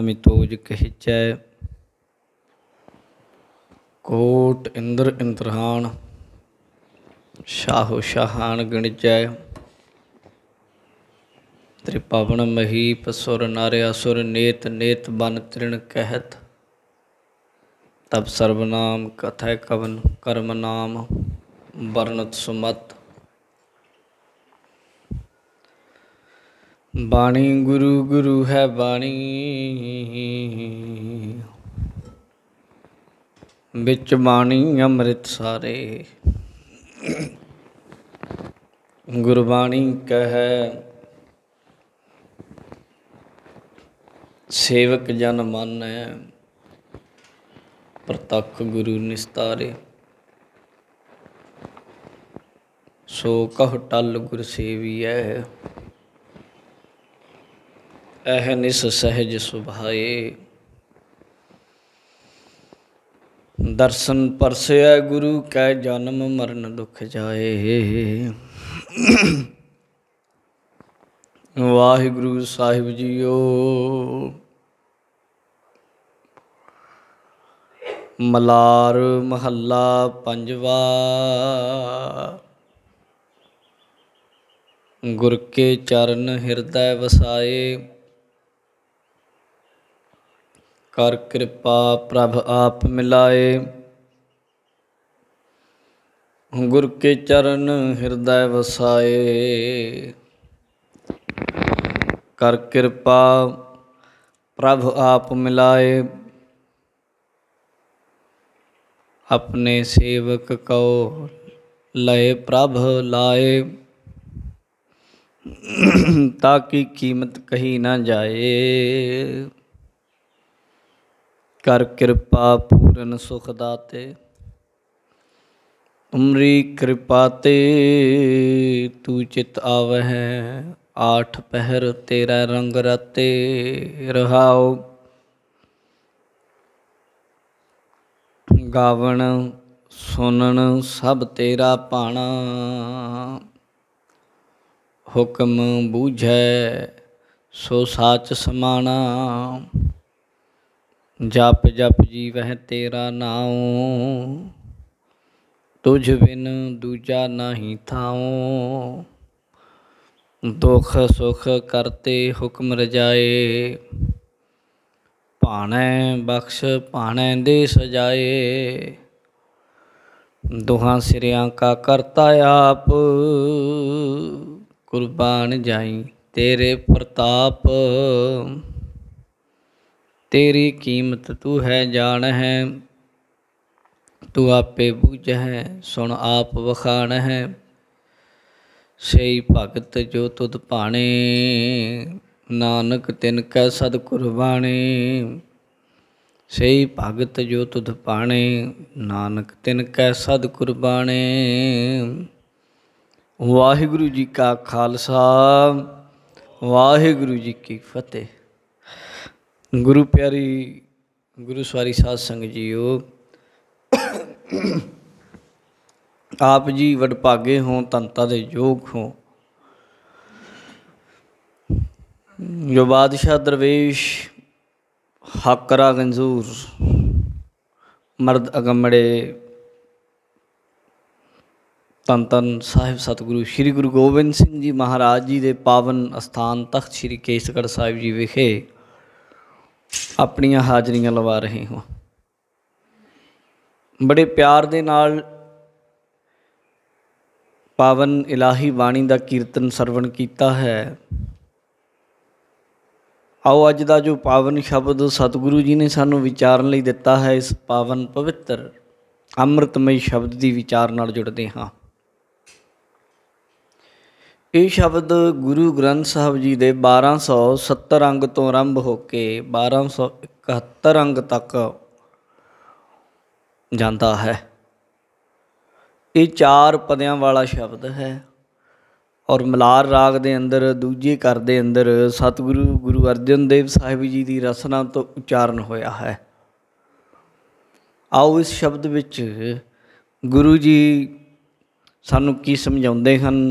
ਅਮਿਤੋਜ ਕਹਿਚੈ ਕੋਟ ਇੰਦਰ ਇੰਤਰਹਾਨ ਸ਼ਾਹੋ ਸ਼ਾਹਾਨ ਗਿਣਚੈ ਤ੍ਰਿਪਵਨ ਮਹੀਪ ਸੁਰ ਨਾਰੇ ਅਸੁਰ ਨੇਤ ਨੇਤ ਬਨ ਤ੍ਰਿਣ ਕਹਿਤ ਤਬ ਸਰਬਨਾਮ ਕਥੈ ਕਵਨ ਕਰਮ ਨਾਮ ਵਰਨਤ ਸੁਮਤ ਬਾਣੀ ਗੁਰੂ ਗੁਰੂ ਹੈ ਬਾਣੀ ਵਿੱਚ ਬਾਣੀ ਅੰਮ੍ਰਿਤ ਸਾਰੇ ਗੁਰਬਾਣੀ ਕਹੈ ਸੇਵਕ ਜਨ ਮੰਨੈ ਪ੍ਰਤੱਖ ਗੁਰੂ ਨਿਸਤਾਰੇ ਸੋ ਕਹ ਟਲ ਗੁਰ ਸੇਵੀਐ ਅਹਨਿਸ ਨਿਸ ਸਹਿਜ ਸੁਭਾਏ ਦਰਸ਼ਨ ਪਰਸਿਆ ਗੁਰੂ ਕੈ ਜਨਮ ਮਰਨ ਦੁਖ ਜਾਏ ਵਾਹਿਗੁਰੂ ਸਾਹਿਬ ਜੀਓ ਮਲਾਰ ਮਹੱਲਾ ਪੰਜਵਾ ਗੁਰ ਕੇ ਚਰਨ ਹਿਰਦੈ ਵਸਾਏ ਕਰ ਕਿਰਪਾ ਪ੍ਰਭ ਆਪ ਮਿਲਾਏ ਗੁਰ ਕੇ ਚਰਨ ਹਿਰਦੈ ਵਸਾਏ ਕਰ ਕਿਰਪਾ ਪ੍ਰਭ ਆਪ ਮਿਲਾਏ ਆਪਣੇ ਸੇਵਕ ਕਉ ਲਏ ਪ੍ਰਭ ਲਾਏ ਤਾਂ ਕਿ ਕੀਮਤ ਕਹੀ ਨਾ ਜਾਏ ਕਰ ਕਿਰਪਾ ਪੂਰਨ ਸੁਖ ਦਾਤੇ ਉਮਰੀ ਕਿਰਪਾ ਤੇ ਤੂ ਚਿਤ ਆਵਹਿ ਆਠ ਪਹਿਰ ਤੇਰਾ ਰੰਗ ਰਤੇ ਰਹਾਉ ਗਾਵਣ ਸੁਨਣ ਸਭ ਤੇਰਾ ਪਾਣਾ ਹੁਕਮ ਬੂਝੈ ਸੋ ਸਾਚ ਸਮਾਣਾ ਜਪ ਜਪ ਜੀਵਹਿ ਤੇਰਾ ਨਾਉ ਤੁਝ ਬਿਨ ਦੂਜਾ ਨਹੀਂ ਥਾਉ ਦੁਖ ਸੁਖ ਕਰਤੇ ਹੁਕਮ ਰਜਾਏ ਭਾਣੈ ਬਖਸ਼ ਭਾਣੈ ਦੇ ਸਜਾਏ ਦੁਹਾਂ ਸਿਰਿਆਂ ਕਾ ਕਰਤਾ ਆਪ ਕੁਰਬਾਨ ਜਾਈ ਤੇਰੇ ਪ੍ਰਤਾਪ ਤੇਰੀ ਕੀਮਤ ਤੂੰ ਹੈ ਜਾਣ ਹੈ ਤੂੰ ਆਪੇ ਬੂਝ ਹੈ ਸੁਣ ਆਪ ਵਖਾਣ ਹੈ ਸਹੀ ਭਗਤ ਜੋ ਤੁਧ ਭਾਣੇ ਨਾਨਕ ਤਿਨ ਕੈ ਸਦ ਕੁਰਬਾਣੇ ਸਹੀ ਭਗਤ ਜੋ ਤੁਧ ਭਾਣੇ ਨਾਨਕ ਤਿਨ ਕੈ ਸਦ ਕੁਰਬਾਣੇ ਵਾਹਿਗੁਰੂ ਜੀ ਕਾ ਖਾਲਸਾ ਵਾਹਿਗੁਰੂ ਜੀ ਕੀ ਫਤਿਹ ਗੁਰੂ ਪਿਆਰੀ ਗੁਰੂ ਸਵਾਰੀ ਸਾਧ ਸੰਗਤ ਜੀਓ ਆਪ ਜੀ ਵਡਭਾਗੇ ਹੋ ਤੰਤਾ ਦੇ ਯੋਗ ਹੋ ਜੋ ਬਾਦਸ਼ਾਹ ਦਰਵੇਸ਼ ਹੱਕਰਾ ਗੰਜ਼ੂਰ ਮਰਦ ਅਗੰਮੜੇ ਤਨ ਤਨ ਸਾਹਿਬ ਸਤਿਗੁਰੂ ਸ੍ਰੀ ਗੁਰੂ ਗੋਬਿੰਦ ਸਿੰਘ ਜੀ ਮਹਾਰਾਜ ਜੀ ਦੇ ਪਾਵਨ ਅਸਥਾਨ ਤਖਤ ਸ੍ਰੀ ਕੇਸਗੜ੍ਹ ਸਾਹਿਬ ਜੀ ਵਿਖੇ ਆਪਣੀਆਂ ਹਾਜ਼ਰੀਆਂ ਲਵਾ ਰਹੇ ਹਾਂ ਬੜੇ ਪਿਆਰ ਦੇ ਨਾਲ ਪਾਵਨ ਇਲਾਹੀ ਬਾਣੀ ਦਾ ਕੀਰਤਨ ਸਰਵਣ ਕੀਤਾ ਹੈ ਆਓ ਅੱਜ ਦਾ ਜੋ ਪਾਵਨ ਸ਼ਬਦ ਸਤਿਗੁਰੂ ਜੀ ਨੇ ਸਾਨੂੰ ਵਿਚਾਰਨ ਲਈ ਦਿੱਤਾ ਹੈ ਇਸ ਪਾਵਨ ਪਵਿੱਤਰ ਅੰਮ੍ਰਿਤਮਈ ਸ਼ਬਦ ਦੀ ਵਿਚਾਰ ਨਾਲ ਜੁੜਦੇ ਹਾਂ ਇਹ ਸ਼ਬਦ ਗੁਰੂ ਗ੍ਰੰਥ ਸਾਹਿਬ ਜੀ ਦੇ 1270 ਅੰਗ ਤੋਂ ਆਰੰਭ ਹੋ ਕੇ 1271 ਅੰਗ ਤੱਕ ਜਾਂਦਾ ਹੈ ਇਹ ਚਾਰ ਪਦਿਆਂ ਵਾਲਾ ਸ਼ਬਦ ਹੈ ਔਰ ਮਲਾਰ ਰਾਗ ਦੇ ਅੰਦਰ ਦੂਜੇ ਕਰ ਦੇ ਅੰਦਰ ਸਤਿਗੁਰੂ ਗੁਰੂ ਅਰਜਨ ਦੇਵ ਸਾਹਿਬ ਜੀ ਦੀ ਰਸਨਾ ਤੋਂ ਉਚਾਰਨ ਹੋਇਆ ਹੈ ਆਓ ਇਸ ਸ਼ਬਦ ਵਿੱਚ ਗੁਰੂ ਜੀ ਸਾਨੂੰ ਕੀ ਸਮਝਾਉਂਦੇ ਹਨ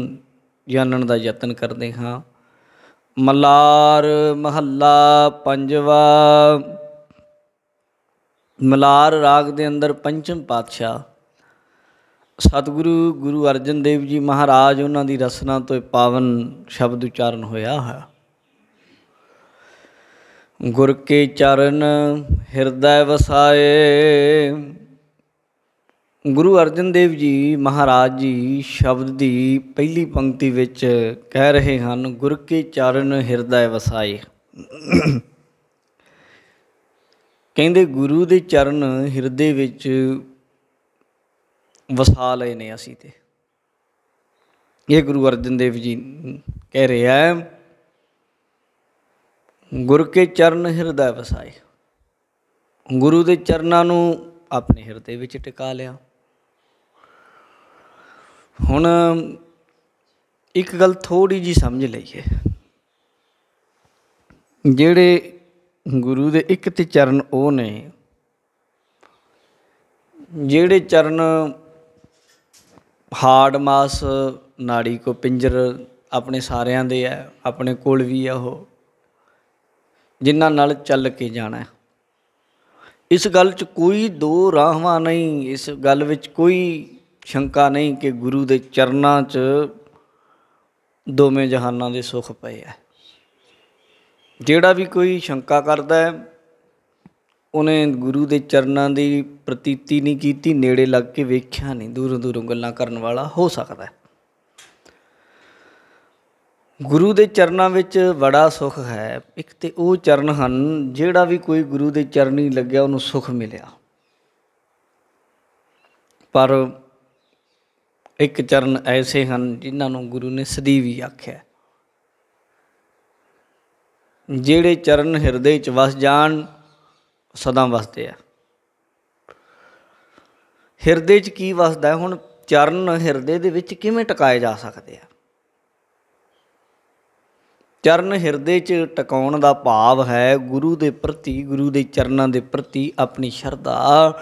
ਜਾਣਨ ਦਾ ਯਤਨ ਕਰਦੇ ਹਾਂ ਮਲਾਰ ਮਹੱਲਾ ਪੰਜਵਾ ਮਲਾਰ ਰਾਗ ਦੇ ਅੰਦਰ ਪੰਚਮ ਪਾਤਸ਼ਾਹ ਸਤਿਗੁਰੂ ਗੁਰੂ ਅਰਜਨ ਦੇਵ ਜੀ ਮਹਾਰਾਜ ਉਹਨਾਂ ਦੀ ਰਸਨਾ ਤੋਂ ਪਾਵਨ ਸ਼ਬਦ ਉਚਾਰਨ ਹੋਇਆ ਹੈ ਗੁਰ ਕੇ ਚਰਨ ਹਿਰਦੈ ਵਸਾਏ ਗੁਰੂ ਅਰਜਨ ਦੇਵ ਜੀ ਮਹਾਰਾਜ ਜੀ ਸ਼ਬਦ ਦੀ ਪਹਿਲੀ ਪੰਕਤੀ ਵਿੱਚ ਕਹਿ ਰਹੇ ਹਨ ਗੁਰ ਕੇ ਚਰਨ ਹਿਰਦੈ ਵਸਾਏ ਕਹਿੰਦੇ ਗੁਰੂ ਦੇ ਚਰਨ ਹਿਰਦੇ ਵਿੱਚ ਵਸਾ ਲਏ ਨੇ ਅਸੀਂ ਤੇ ਇਹ ਗੁਰੂ ਅਰਜਨ ਦੇਵ ਜੀ ਕਹਿ ਰਿਹਾ ਹੈ ਗੁਰ ਕੇ ਚਰਨ ਹਿਰਦੈ ਵਸਾਏ ਗੁਰੂ ਦੇ ਚਰਨਾਂ ਨੂੰ ਆਪਣੇ ਹਿਰਦੇ ਵਿੱਚ ਟਿਕਾ ਲਿਆ ਹੁਣ ਇੱਕ ਗੱਲ ਥੋੜੀ ਜੀ ਸਮਝ ਲਈਏ ਜਿਹੜੇ ਗੁਰੂ ਦੇ ਇੱਕ ਤੇ ਚਰਨ ਉਹ ਨੇ ਜਿਹੜੇ ਚਰਨ ਹਾਰਡ ਮਾਸ ਨਾੜੀ ਕੋ ਪਿੰਜਰ ਆਪਣੇ ਸਾਰਿਆਂ ਦੇ ਆ ਆਪਣੇ ਕੋਲ ਵੀ ਆ ਉਹ ਜਿਨ੍ਹਾਂ ਨਾਲ ਚੱਲ ਕੇ ਜਾਣਾ ਇਸ ਗੱਲ 'ਚ ਕੋਈ ਦੋ ਰਾਹਵਾਂ ਨਹੀਂ ਇਸ ਗੱਲ ਵਿੱਚ ਕੋਈ ਸ਼ੰਕਾ ਨਹੀਂ ਕਿ ਗੁਰੂ ਦੇ ਚਰਨਾਂ 'ਚ ਦੋਵੇਂ ਜਹਾਨਾਂ ਦੇ ਸੁਖ ਪਏ ਆ ਜਿਹੜਾ ਵੀ ਕੋਈ ਸ਼ੰਕਾ ਕਰਦਾ ਹੈ ਉਹਨੇ ਗੁਰੂ ਦੇ ਚਰਨਾਂ ਦੀ ਪ੍ਰਤੀਤੀ ਨਹੀਂ ਕੀਤੀ ਨੇੜੇ ਲੱਗ ਕੇ ਵੇਖਿਆ ਨਹੀਂ ਦੂਰੋਂ ਦੂਰੋਂ ਗੱਲਾਂ ਕਰਨ ਵਾਲਾ ਹੋ ਸਕਦਾ ਗੁਰੂ ਦੇ ਚਰਨਾਂ ਵਿੱਚ ਬੜਾ ਸੁਖ ਹੈ ਇੱਕ ਤੇ ਉਹ ਚਰਨ ਹਨ ਜਿਹੜਾ ਵੀ ਕੋਈ ਗੁਰੂ ਦੇ ਚਰਨੀ ਲੱਗਿਆ ਉਹਨੂੰ ਸੁਖ ਮਿਲਿਆ ਪਰ ਇੱਕ ਚਰਨ ਐਸੇ ਹਨ ਜਿਨ੍ਹਾਂ ਨੂੰ ਗੁਰੂ ਨੇ ਸਦੀਵੀ ਆਖਿਆ ਜਿਹੜੇ ਚਰਨ ਹਿਰਦੇ 'ਚ ਵਸ ਜਾਣ ਸਦਾ ਵਸਦੇ ਆ ਹਿਰਦੇ 'ਚ ਕੀ ਵਸਦਾ ਹੁਣ ਚਰਨ ਹਿਰਦੇ ਦੇ ਵਿੱਚ ਕਿਵੇਂ ਟਿਕਾਏ ਜਾ ਸਕਦੇ ਆ ਚਰਨ ਹਿਰਦੇ 'ਚ ਟਿਕਾਉਣ ਦਾ ਭਾਵ ਹੈ ਗੁਰੂ ਦੇ ਪ੍ਰਤੀ ਗੁਰੂ ਦੇ ਚਰਨਾਂ ਦੇ ਪ੍ਰਤੀ ਆਪਣੀ ਸ਼ਰਧਾ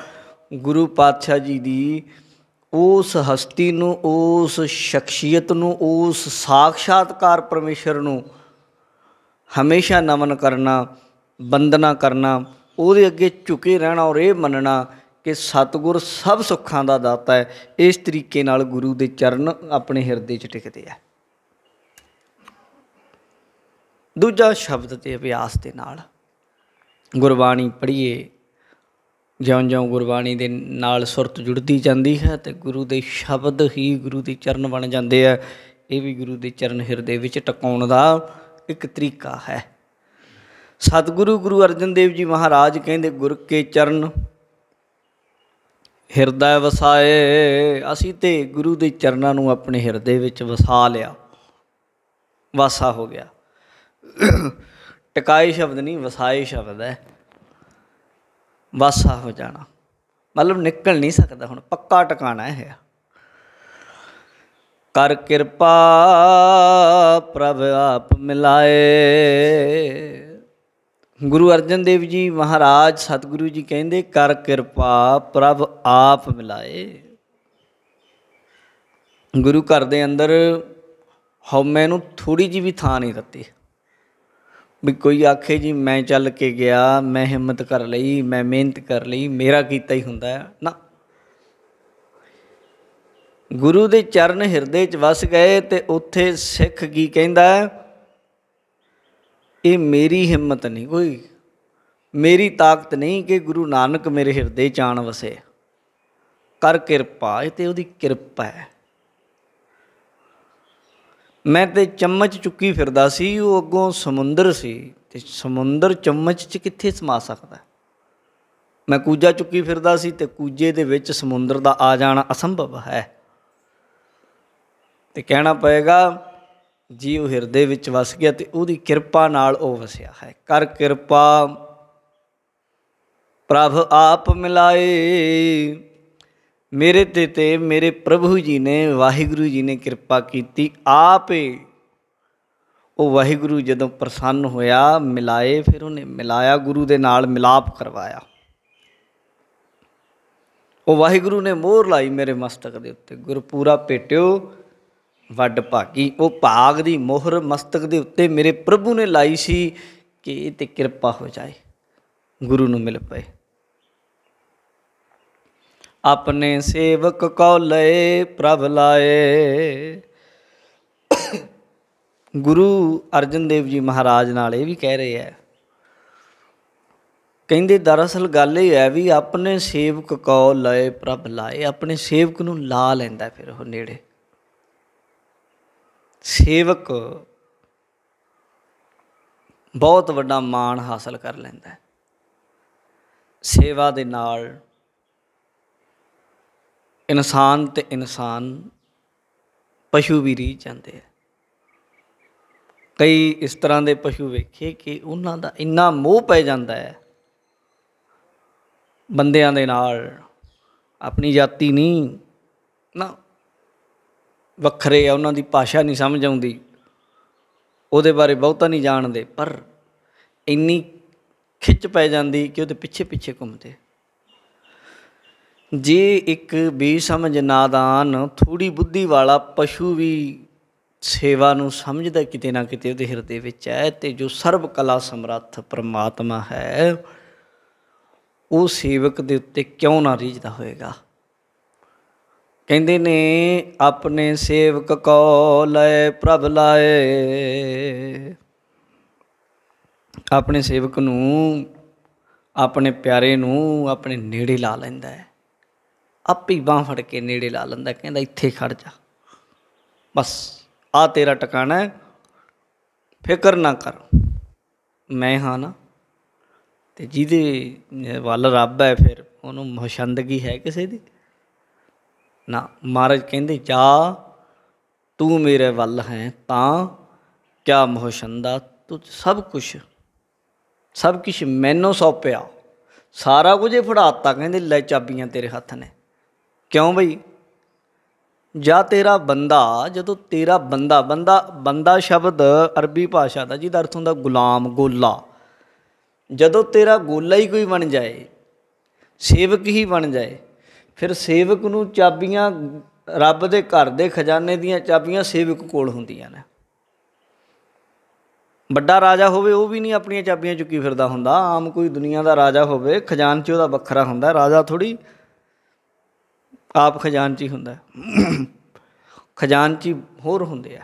ਗੁਰੂ ਪਾਤਸ਼ਾਹ ਜੀ ਦੀ ਉਸ ਹਸਤੀ ਨੂੰ ਉਸ ਸ਼ਖਸੀਅਤ ਨੂੰ ਉਸ ਸਾਖਸ਼ਾਤਕਾਰ ਪਰਮੇਸ਼ਰ ਨੂੰ ਹਮੇਸ਼ਾ ਨਮਨ ਕਰਨਾ ਬੰਦਨਾ ਕਰਨਾ ਉਹਦੇ ਅੱਗੇ ਝੁਕੇ ਰਹਿਣਾ ਔਰ ਇਹ ਮੰਨਣਾ ਕਿ ਸਤਗੁਰ ਸਭ ਸੁੱਖਾਂ ਦਾ ਦਾਤਾ ਹੈ ਇਸ ਤਰੀਕੇ ਨਾਲ ਗੁਰੂ ਦੇ ਚਰਨ ਆਪਣੇ ਹਿਰਦੇ 'ਚ ਟਿਕਦੇ ਆ ਦੂਜਾ ਸ਼ਬਦ ਤੇ ਅਭਿਆਸ ਦੇ ਨਾਲ ਗੁਰਬਾਣੀ ਪੜ੍ਹੀਏ ਜਿਉਂ-ਜਿਉਂ ਗੁਰਬਾਣੀ ਦੇ ਨਾਲ ਸੁਰਤ ਜੁੜਦੀ ਜਾਂਦੀ ਹੈ ਤੇ ਗੁਰੂ ਦੇ ਸ਼ਬਦ ਹੀ ਗੁਰੂ ਦੇ ਚਰਨ ਬਣ ਜਾਂਦੇ ਆ ਇਹ ਵੀ ਗੁਰੂ ਦੇ ਚਰਨ ਹਿਰਦੇ ਵਿੱਚ ਟਿਕਾਉਣ ਦਾ ਇੱਕ ਤਰੀਕਾ ਹੈ ਸਤਿਗੁਰੂ ਗੁਰੂ ਅਰਜਨ ਦੇਵ ਜੀ ਮਹਾਰਾਜ ਕਹਿੰਦੇ ਗੁਰ ਕੇ ਚਰਨ ਹਿਰਦਾ ਵਸਾਏ ਅਸੀਂ ਤੇ ਗੁਰੂ ਦੇ ਚਰਨਾਂ ਨੂੰ ਆਪਣੇ ਹਿਰਦੇ ਵਿੱਚ ਵਸਾ ਲਿਆ ਵਾਸਾ ਹੋ ਗਿਆ ਟਿਕਾਏ ਸ਼ਬਦ ਨਹੀਂ ਵਸਾਏ ਸ਼ਬਦ ਹੈ ਵਾਸਾ ਹੋ ਜਾਣਾ ਮਤਲਬ ਨਿਕਲ ਨਹੀਂ ਸਕਦਾ ਹੁਣ ਪੱਕਾ ਟਿਕਾਣਾ ਹੈ ਕਰ ਕਿਰਪਾ ਪ੍ਰਭ ਆਪ ਮਿਲਾਏ ਗੁਰੂ ਅਰਜਨ ਦੇਵ ਜੀ ਮਹਾਰਾਜ ਸਤਿਗੁਰੂ ਜੀ ਕਹਿੰਦੇ ਕਰ ਕਿਰਪਾ ਪ੍ਰਭ ਆਪ ਮਿਲਾਏ ਗੁਰੂ ਘਰ ਦੇ ਅੰਦਰ ਹਉਮੈ ਨੂੰ ਥੋੜੀ ਜੀ ਵੀ ਥਾਂ ਨਹੀਂ ਦਿੱਤੀ ਵੀ ਕੋਈ ਆਖੇ ਜੀ ਮੈਂ ਚੱਲ ਕੇ ਗਿਆ ਮੈਂ ਹਿੰਮਤ ਕਰ ਲਈ ਮੈਂ ਮਿਹਨਤ ਕਰ ਲਈ ਮੇਰਾ ਕੀਤਾ ਹੀ ਹੁੰਦਾ ਹੈ ਨਾ ਗੁਰੂ ਦੇ ਚਰਨ ਹਿਰਦੇ 'ਚ ਵਸ ਗਏ ਤੇ ਉੱਥੇ ਸਿੱਖ ਕੀ ਕਹਿੰਦਾ ਇਹ ਮੇਰੀ ਹਿੰਮਤ ਨਹੀਂ ਕੋਈ ਮੇਰੀ ਤਾਕਤ ਨਹੀਂ ਕਿ ਗੁਰੂ ਨਾਨਕ ਮੇਰੇ ਹਿਰਦੇ 'ਚ ਆਣ ਵਸੇ ਕਰ ਕਿਰਪਾ ਇਹ ਤੇ ਉਹਦੀ ਕਿਰਪਾ ਹੈ ਮੈਂ ਤੇ ਚਮਚ ਚੁੱਕੀ ਫਿਰਦਾ ਸੀ ਉਹ ਅੱਗੋਂ ਸਮੁੰਦਰ ਸੀ ਤੇ ਸਮੁੰਦਰ ਚਮਚ 'ਚ ਕਿੱਥੇ ਸਮਾ ਸਕਦਾ ਮੈਂ ਕੂਜਾ ਚੁੱਕੀ ਫਿਰਦਾ ਸੀ ਤੇ ਕੂਜੇ ਦੇ ਵਿੱਚ ਸਮੁੰਦਰ ਦਾ ਆ ਜਾਣਾ ਅਸੰਭਵ ਹੈ ਤੇ ਕਹਿਣਾ ਪਏਗਾ ਜੀ ਉਹ ਹਿਰਦੇ ਵਿੱਚ ਵਸ ਗਿਆ ਤੇ ਉਹਦੀ ਕਿਰਪਾ ਨਾਲ ਉਹ ਵਸਿਆ ਹੈ ਕਰ ਕਿਰਪਾ ਪ੍ਰਭ ਆਪ ਮਿਲਾਏ ਮੇਰੇ ਤੇ ਤੇ ਮੇਰੇ ਪ੍ਰਭੂ ਜੀ ਨੇ ਵਾਹਿਗੁਰੂ ਜੀ ਨੇ ਕਿਰਪਾ ਕੀਤੀ ਆਪੇ ਉਹ ਵਾਹਿਗੁਰੂ ਜਦੋਂ ਪ੍ਰਸੰਨ ਹੋਇਆ ਮਿਲਾਏ ਫਿਰ ਉਹਨੇ ਮਿਲਾਇਆ ਗੁਰੂ ਦੇ ਨਾਲ ਮਿਲਾਪ ਕਰਵਾਇਆ ਉਹ ਵਾਹਿਗੁਰੂ ਨੇ ਮੋਹਰ ਲਾਈ ਮੇਰੇ ਮਸਤਕ ਦੇ ਉੱਤੇ ਗੁਰਪੂਰਾ ਪੇਟਿਓ ਵੱਡ ਭਾਗੀ ਉਹ ਭਾਗ ਦੀ ਮੋਹਰ ਮਸਤਕ ਦੇ ਉੱਤੇ ਮੇਰੇ ਪ੍ਰਭੂ ਨੇ ਲਾਈ ਸੀ ਕਿ ਇਹ ਤੇ ਕਿਰਪਾ ਹੋ ਜਾਏ ਗੁਰੂ ਨੂੰ ਮਿਲ ਪਏ ਆਪਣੇ ਸੇਵਕ ਕੋ ਲਏ ਪ੍ਰਭ ਲਾਏ ਗੁਰੂ ਅਰਜਨ ਦੇਵ ਜੀ ਮਹਾਰਾਜ ਨਾਲ ਇਹ ਵੀ ਕਹਿ ਰਹੇ ਐ ਕਹਿੰਦੇ ਦਰਅਸਲ ਗੱਲ ਇਹ ਹੈ ਵੀ ਆਪਣੇ ਸੇਵਕ ਕੋ ਲਏ ਪ੍ਰਭ ਲਾਏ ਆਪਣੇ ਸੇਵਕ ਨੂੰ ਲਾ ਲੈਂਦਾ ਫਿਰ ਉਹ ਨੇੜੇ ਸੇਵਕ ਬਹੁਤ ਵੱਡਾ ਮਾਣ ਹਾਸਲ ਕਰ ਲੈਂਦਾ ਸੇਵਾ ਦੇ ਨਾਲ ਇਨਸਾਨ ਤੇ ਇਨਸਾਨ ਪਸ਼ੂ ਵੀ ਰੀ ਜਾਂਦੇ ਆ ਕਈ ਇਸ ਤਰ੍ਹਾਂ ਦੇ ਪਸ਼ੂ ਵੇਖੇ ਕਿ ਉਹਨਾਂ ਦਾ ਇੰਨਾ ਮੋਹ ਪੈ ਜਾਂਦਾ ਹੈ ਬੰਦਿਆਂ ਦੇ ਨਾਲ ਆਪਣੀ ਜਾਤੀ ਨਹੀਂ ਨਾ ਵੱਖਰੇ ਆ ਉਹਨਾਂ ਦੀ ਭਾਸ਼ਾ ਨਹੀਂ ਸਮਝ ਆਉਂਦੀ ਉਹਦੇ ਬਾਰੇ ਬਹੁਤਾ ਨਹੀਂ ਜਾਣਦੇ ਪਰ ਇੰਨੀ ਖਿੱਚ ਪੈ ਜਾਂਦੀ ਕਿ ਉਹਦੇ ਪਿੱਛੇ ਪਿੱਛੇ ਘੁੰਮਦੇ ਜੇ ਇੱਕ ਬੀ ਸਮਝ ਨਾਦਾਨ ਥੋੜੀ ਬੁੱਧੀ ਵਾਲਾ ਪਸ਼ੂ ਵੀ ਸੇਵਾ ਨੂੰ ਸਮਝਦਾ ਕਿਤੇ ਨਾ ਕਿਤੇ ਉਹਦੇ ਹਿਰਦੇ ਵਿੱਚ ਹੈ ਤੇ ਜੋ ਸਰਬ ਕਲਾ ਸਮਰੱਥ ਪ੍ਰਮਾਤਮਾ ਹੈ ਉਹ ਸੇਵਕ ਦੇ ਉੱਤੇ ਕਿਉਂ ਨਾ ਰੀਝਦਾ ਹੋਏਗਾ ਕਹਿੰਦੇ ਨੇ ਆਪਣੇ ਸੇਵਕ ਕੋ ਲੈ ਪ੍ਰਭ ਲਾਏ ਆਪਣੇ ਸੇਵਕ ਨੂੰ ਆਪਣੇ ਪਿਆਰੇ ਨੂੰ ਆਪਣੇ ਨੇੜੇ ਲਾ ਲੈਂਦਾ ਹੈ ਆਪੀ ਬਾਹ ਫੜ ਕੇ ਨੇੜੇ ਲਾ ਲੈਂਦਾ ਕਹਿੰਦਾ ਇੱਥੇ ਖੜ ਜਾ ਬਸ ਆ ਤੇਰਾ ਟਿਕਾਣਾ ਫਿਕਰ ਨਾ ਕਰ ਮੈਂ ਹਾਂ ਨਾ ਤੇ ਜਿਹਦੇ ਵੱਲ ਰੱਬ ਹੈ ਫਿਰ ਉਹਨੂੰ ਮਹਸ਼ੰਦਗੀ ਹੈ ਕਿਸੇ ਦੀ ਨਾ ਮਹਾਰਾਜ ਕਹਿੰਦੇ ਜਾ ਤੂੰ ਮੇਰੇ ਵੱਲ ਹੈ ਤਾਂ ਕਿਆ ਮਹਸ਼ੰਦਾ ਤੂੰ ਸਭ ਕੁਝ ਸਭ ਕੁਝ ਮੈਨੂੰ ਸੌਪਿਆ ਸਾਰਾ ਕੁਝ ਫੜਾਤਾ ਕਹਿੰਦੇ ਲੈ ਚਾਬੀਆਂ ਤੇਰੇ ਹੱਥ ਨੇ ਕਿਉਂ ਬਈ ਜਾ ਤੇਰਾ ਬੰਦਾ ਜਦੋਂ ਤੇਰਾ ਬੰਦਾ ਬੰਦਾ ਬੰਦਾ ਸ਼ਬਦ ਅਰਬੀ ਭਾਸ਼ਾ ਦਾ ਜਿਹਦਾ ਅਰਥ ਹੁੰਦਾ ਗੁਲਾਮ ਗੋਲਾ ਜਦੋਂ ਤੇਰਾ ਗੋਲਾ ਹੀ ਕੋਈ ਬਣ ਜਾਏ ਸੇਵਕ ਹੀ ਬਣ ਜਾਏ ਫਿਰ ਸੇਵਕ ਨੂੰ ਚਾਬੀਆਂ ਰੱਬ ਦੇ ਘਰ ਦੇ ਖਜ਼ਾਨੇ ਦੀਆਂ ਚਾਬੀਆਂ ਸੇਵਕ ਕੋਲ ਹੁੰਦੀਆਂ ਨੇ ਵੱਡਾ ਰਾਜਾ ਹੋਵੇ ਉਹ ਵੀ ਨਹੀਂ ਆਪਣੀਆਂ ਚਾਬੀਆਂ ਚੁੱਕੀ ਫਿਰਦਾ ਹੁੰਦਾ ਆਮ ਕੋਈ ਦੁਨੀਆ ਦਾ ਰਾਜਾ ਹੋਵੇ ਖਜ਼ਾਨਚੀ ਉਹਦਾ ਵੱਖਰਾ ਹੁੰਦਾ ਰਾਜਾ ਥੋੜੀ ਆਪ ਖਜ਼ਾਨਚੀ ਹੁੰਦਾ ਖਜ਼ਾਨਚੀ ਹੋਰ ਹੁੰਦੇ ਆ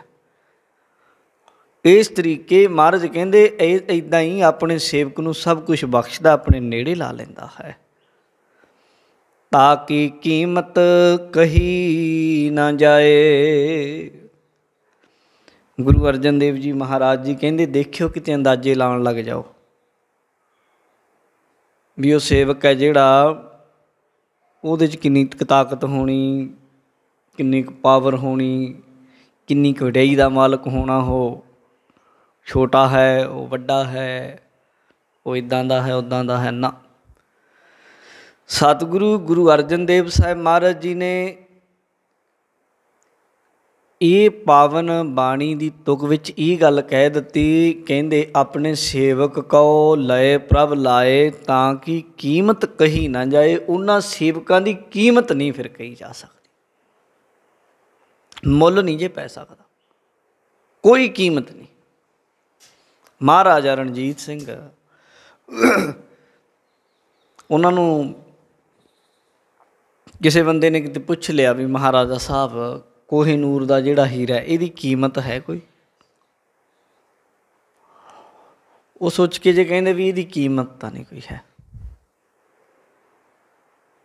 ਇਸ ਤਰੀਕੇ ਮਹਾਰਾਜ ਕਹਿੰਦੇ ਇਦਾਂ ਹੀ ਆਪਣੇ ਸੇਵਕ ਨੂੰ ਸਭ ਕੁਝ ਬਖਸ਼ਦਾ ਆਪਣੇ ਨੇੜੇ ਲਾ ਲੈਂਦਾ ਹੈ ਤਾਂ ਕਿ ਕੀਮਤ ਕਹੀ ਨਾ ਜਾਏ ਗੁਰੂ ਅਰਜਨ ਦੇਵ ਜੀ ਮਹਾਰਾਜ ਜੀ ਕਹਿੰਦੇ ਦੇਖਿਓ ਕਿਤੇ ਅੰਦਾਜ਼ੇ ਲਾਉਣ ਲੱਗ ਜਾਓ ਵੀ ਉਹ ਸੇਵਕ ਹੈ ਜਿਹੜਾ ਉਹਦੇ 'ਚ ਕਿੰਨੀ ਤਾਕਤ ਹੋਣੀ ਕਿੰਨੀ ਪਾਵਰ ਹੋਣੀ ਕਿੰਨੀ ਕੁੜਾਈ ਦਾ ਮਾਲਕ ਹੋਣਾ ਹੋ ਛੋਟਾ ਹੈ ਉਹ ਵੱਡਾ ਹੈ ਉਹ ਇਦਾਂ ਦਾ ਹੈ ਉਦਾਂ ਦਾ ਹੈ ਨਾ ਸਤਿਗੁਰੂ ਗੁਰੂ ਅਰਜਨ ਦੇਵ ਸਾਹਿਬ ਮਹਾਰਾਜ ਜੀ ਨੇ ਇਹ ਪਾਵਨ ਬਾਣੀ ਦੀ ਤੁਕ ਵਿੱਚ ਇਹ ਗੱਲ ਕਹਿ ਦਿੱਤੀ ਕਹਿੰਦੇ ਆਪਣੇ ਸੇਵਕ ਕੋ ਲਏ ਪ੍ਰਭ ਲਾਏ ਤਾਂ ਕਿ ਕੀਮਤ ਕਹੀ ਨਾ ਜਾਏ ਉਹਨਾਂ ਸੇਵਕਾਂ ਦੀ ਕੀਮਤ ਨਹੀਂ ਫਿਰ ਕਹੀ ਜਾ ਸਕਦੀ ਮੁੱਲ ਨਹੀਂ ਜੇ ਪੈ ਸਕਦਾ ਕੋਈ ਕੀਮਤ ਨਹੀਂ ਮਹਾਰਾਜਾ ਰਣਜੀਤ ਸਿੰਘ ਉਹਨਾਂ ਨੂੰ ਕਿਸੇ ਬੰਦੇ ਨੇ ਕਿਤੇ ਪੁੱਛ ਲਿਆ ਵੀ ਮਹਾਰਾਜਾ ਸਾਹਿਬ ਕੋਹੀਨੂਰ ਦਾ ਜਿਹੜਾ ਹੀਰਾ ਇਹਦੀ ਕੀਮਤ ਹੈ ਕੋਈ ਉਹ ਸੋਚ ਕੇ ਜੇ ਕਹਿੰਦੇ ਵੀ ਇਹਦੀ ਕੀਮਤ ਤਾਂ ਨਹੀਂ ਕੋਈ ਹੈ